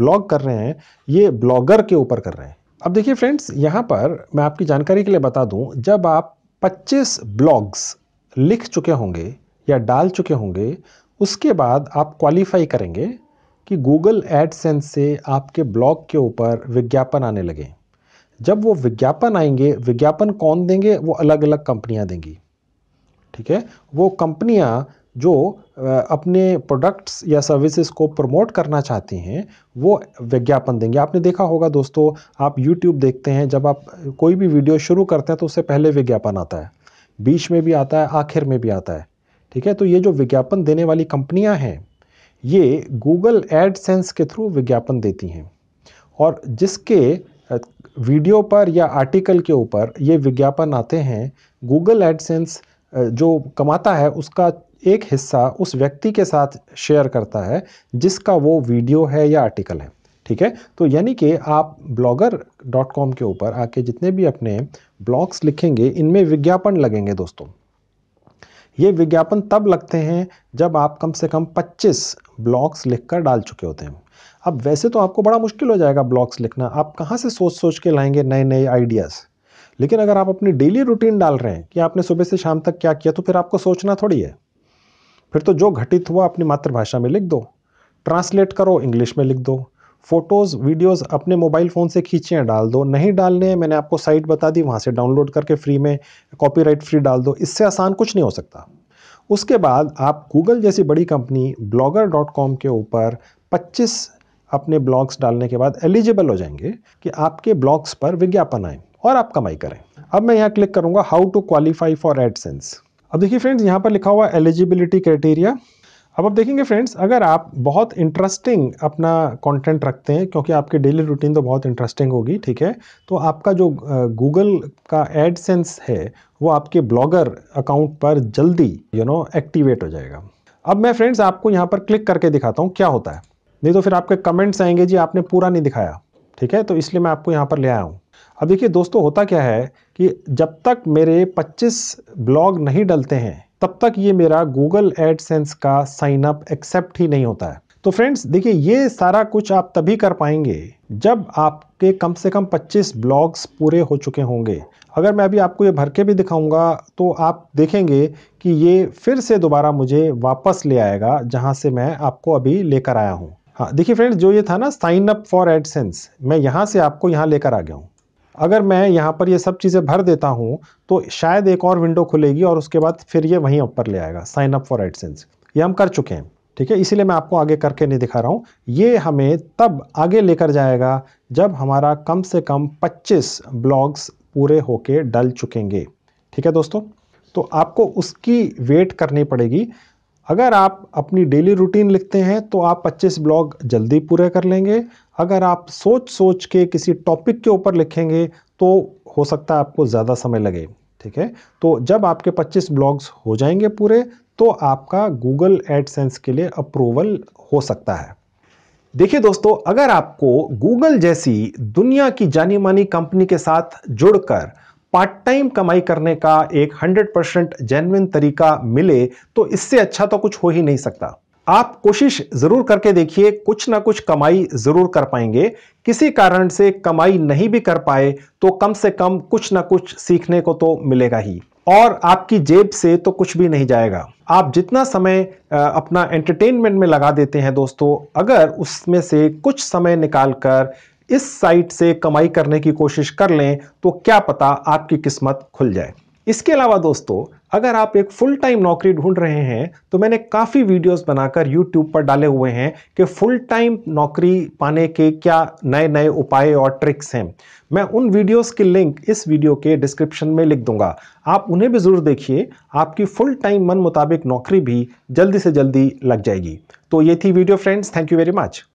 ब्लॉग कर रहे हैं ये ब्लॉगर के ऊपर कर रहे हैं अब देखिए फ्रेंड्स यहाँ पर मैं आपकी जानकारी के लिए बता दूँ जब आप 25 ब्लॉग्स लिख चुके होंगे या डाल चुके होंगे उसके बाद आप क्वालिफाई करेंगे कि गूगल एडसेंस से आपके ब्लॉग के ऊपर विज्ञापन आने लगे जब वो विज्ञापन आएंगे विज्ञापन कौन देंगे वो अलग अलग कंपनियां देंगी ठीक है वो कंपनियां जो अपने प्रोडक्ट्स या सर्विसेज को प्रमोट करना चाहती हैं वो विज्ञापन देंगे आपने देखा होगा दोस्तों आप YouTube देखते हैं जब आप कोई भी वीडियो शुरू करते हैं तो उससे पहले विज्ञापन आता है बीच में भी आता है आखिर में भी आता है ठीक है तो ये जो विज्ञापन देने वाली कंपनियां हैं ये गूगल एडसेंस के थ्रू विज्ञापन देती हैं और जिसके वीडियो पर या आर्टिकल के ऊपर ये विज्ञापन आते हैं गूगल एडसेंस जो कमाता है उसका एक हिस्सा उस व्यक्ति के साथ शेयर करता है जिसका वो वीडियो है या आर्टिकल है ठीक है तो यानी कि आप ब्लॉगर डॉट कॉम के ऊपर आके जितने भी अपने ब्लॉग्स लिखेंगे इनमें विज्ञापन लगेंगे दोस्तों ये विज्ञापन तब लगते हैं जब आप कम से कम 25 ब्लॉग्स लिखकर डाल चुके होते हैं अब वैसे तो आपको बड़ा मुश्किल हो जाएगा ब्लॉग्स लिखना आप कहाँ से सोच सोच के लाएंगे नए नए आइडियाज़ लेकिन अगर आप अपनी डेली रूटीन डाल रहे हैं कि आपने सुबह से शाम तक क्या किया तो फिर आपको सोचना थोड़ी है फिर तो जो घटित हुआ अपनी मातृभाषा में लिख दो ट्रांसलेट करो इंग्लिश में लिख दो फ़ोटोज़ वीडियोस अपने मोबाइल फ़ोन से खींचे डाल दो नहीं डालने हैं मैंने आपको साइट बता दी वहाँ से डाउनलोड करके फ्री में कॉपीराइट फ्री डाल दो इससे आसान कुछ नहीं हो सकता उसके बाद आप गूगल जैसी बड़ी कंपनी ब्लॉगर डॉट कॉम के ऊपर 25 अपने ब्लॉग्स डालने के बाद एलिजिबल हो जाएंगे कि आपके ब्लॉग्स पर विज्ञापन आए और आप कमाई करें अब मैं यहाँ क्लिक करूँगा how to qualify for AdSense अब देखिए फ्रेंड्स यहाँ पर लिखा हुआ एलिजिबिलिटी क्राइटेरिया अब आप देखेंगे फ्रेंड्स अगर आप बहुत इंटरेस्टिंग अपना कंटेंट रखते हैं क्योंकि आपकी डेली रूटीन तो बहुत इंटरेस्टिंग होगी ठीक है तो आपका जो गूगल का एडसेंस है वो आपके ब्लॉगर अकाउंट पर जल्दी यू नो एक्टिवेट हो जाएगा अब मैं फ्रेंड्स आपको यहाँ पर क्लिक करके दिखाता हूँ क्या होता है नहीं तो फिर आपके कमेंट्स आएंगे जी आपने पूरा नहीं दिखाया ठीक है तो इसलिए मैं आपको यहाँ पर ले आया हूँ अब देखिए दोस्तों होता क्या है कि जब तक मेरे 25 ब्लॉग नहीं डलते हैं तब तक ये मेरा गूगल एडसेंस का साइन अप एक्सेप्ट ही नहीं होता है तो फ्रेंड्स देखिए ये सारा कुछ आप तभी कर पाएंगे जब आपके कम से कम 25 ब्लॉग्स पूरे हो चुके होंगे अगर मैं अभी आपको ये भर के भी दिखाऊंगा तो आप देखेंगे कि ये फिर से दोबारा मुझे वापस ले आएगा जहां से मैं आपको अभी लेकर आया हूँ हाँ देखिए फ्रेंड्स जो ये था ना साइन अप फॉर एडसेंस मैं यहाँ से आपको यहाँ लेकर आ गया हूँ अगर मैं यहाँ पर ये सब चीज़ें भर देता हूँ तो शायद एक और विंडो खुलेगी और उसके बाद फिर ये वहीं ऊपर ले आएगा साइन अप फॉर एडसेंस ये हम कर चुके हैं ठीक है इसीलिए मैं आपको आगे करके नहीं दिखा रहा हूँ ये हमें तब आगे लेकर जाएगा जब हमारा कम से कम 25 ब्लॉग्स पूरे होके डल चुकेंगे ठीक है दोस्तों तो आपको उसकी वेट करनी पड़ेगी अगर आप अपनी डेली रूटीन लिखते हैं तो आप 25 ब्लॉग जल्दी पूरे कर लेंगे अगर आप सोच सोच के किसी टॉपिक के ऊपर लिखेंगे तो हो सकता है आपको ज़्यादा समय लगे ठीक है तो जब आपके 25 ब्लॉग्स हो जाएंगे पूरे तो आपका गूगल एडसेंस के लिए अप्रूवल हो सकता है देखिए दोस्तों अगर आपको गूगल जैसी दुनिया की जानी मानी कंपनी के साथ जुड़कर पार्ट टाइम कमाई करने का एक 100 परसेंट तरीका मिले तो इससे अच्छा तो कुछ हो ही नहीं सकता आप कोशिश ज़रूर करके देखिए कुछ ना कुछ कमाई ज़रूर कर पाएंगे किसी कारण से कमाई नहीं भी कर पाए तो कम से कम कुछ ना कुछ सीखने को तो मिलेगा ही और आपकी जेब से तो कुछ भी नहीं जाएगा आप जितना समय अपना एंटरटेनमेंट में लगा देते हैं दोस्तों अगर उसमें से कुछ समय निकाल कर इस साइट से कमाई करने की कोशिश कर लें तो क्या पता आपकी किस्मत खुल जाए इसके अलावा दोस्तों अगर आप एक फुल टाइम नौकरी ढूंढ रहे हैं तो मैंने काफ़ी वीडियोस बनाकर यूट्यूब पर डाले हुए हैं कि फुल टाइम नौकरी पाने के क्या नए नए उपाय और ट्रिक्स हैं मैं उन वीडियोस की लिंक इस वीडियो के डिस्क्रिप्शन में लिख दूंगा आप उन्हें भी ज़रूर देखिए आपकी फुल टाइम मन मुताबिक नौकरी भी जल्दी से जल्दी लग जाएगी तो ये थी video friends thank you very much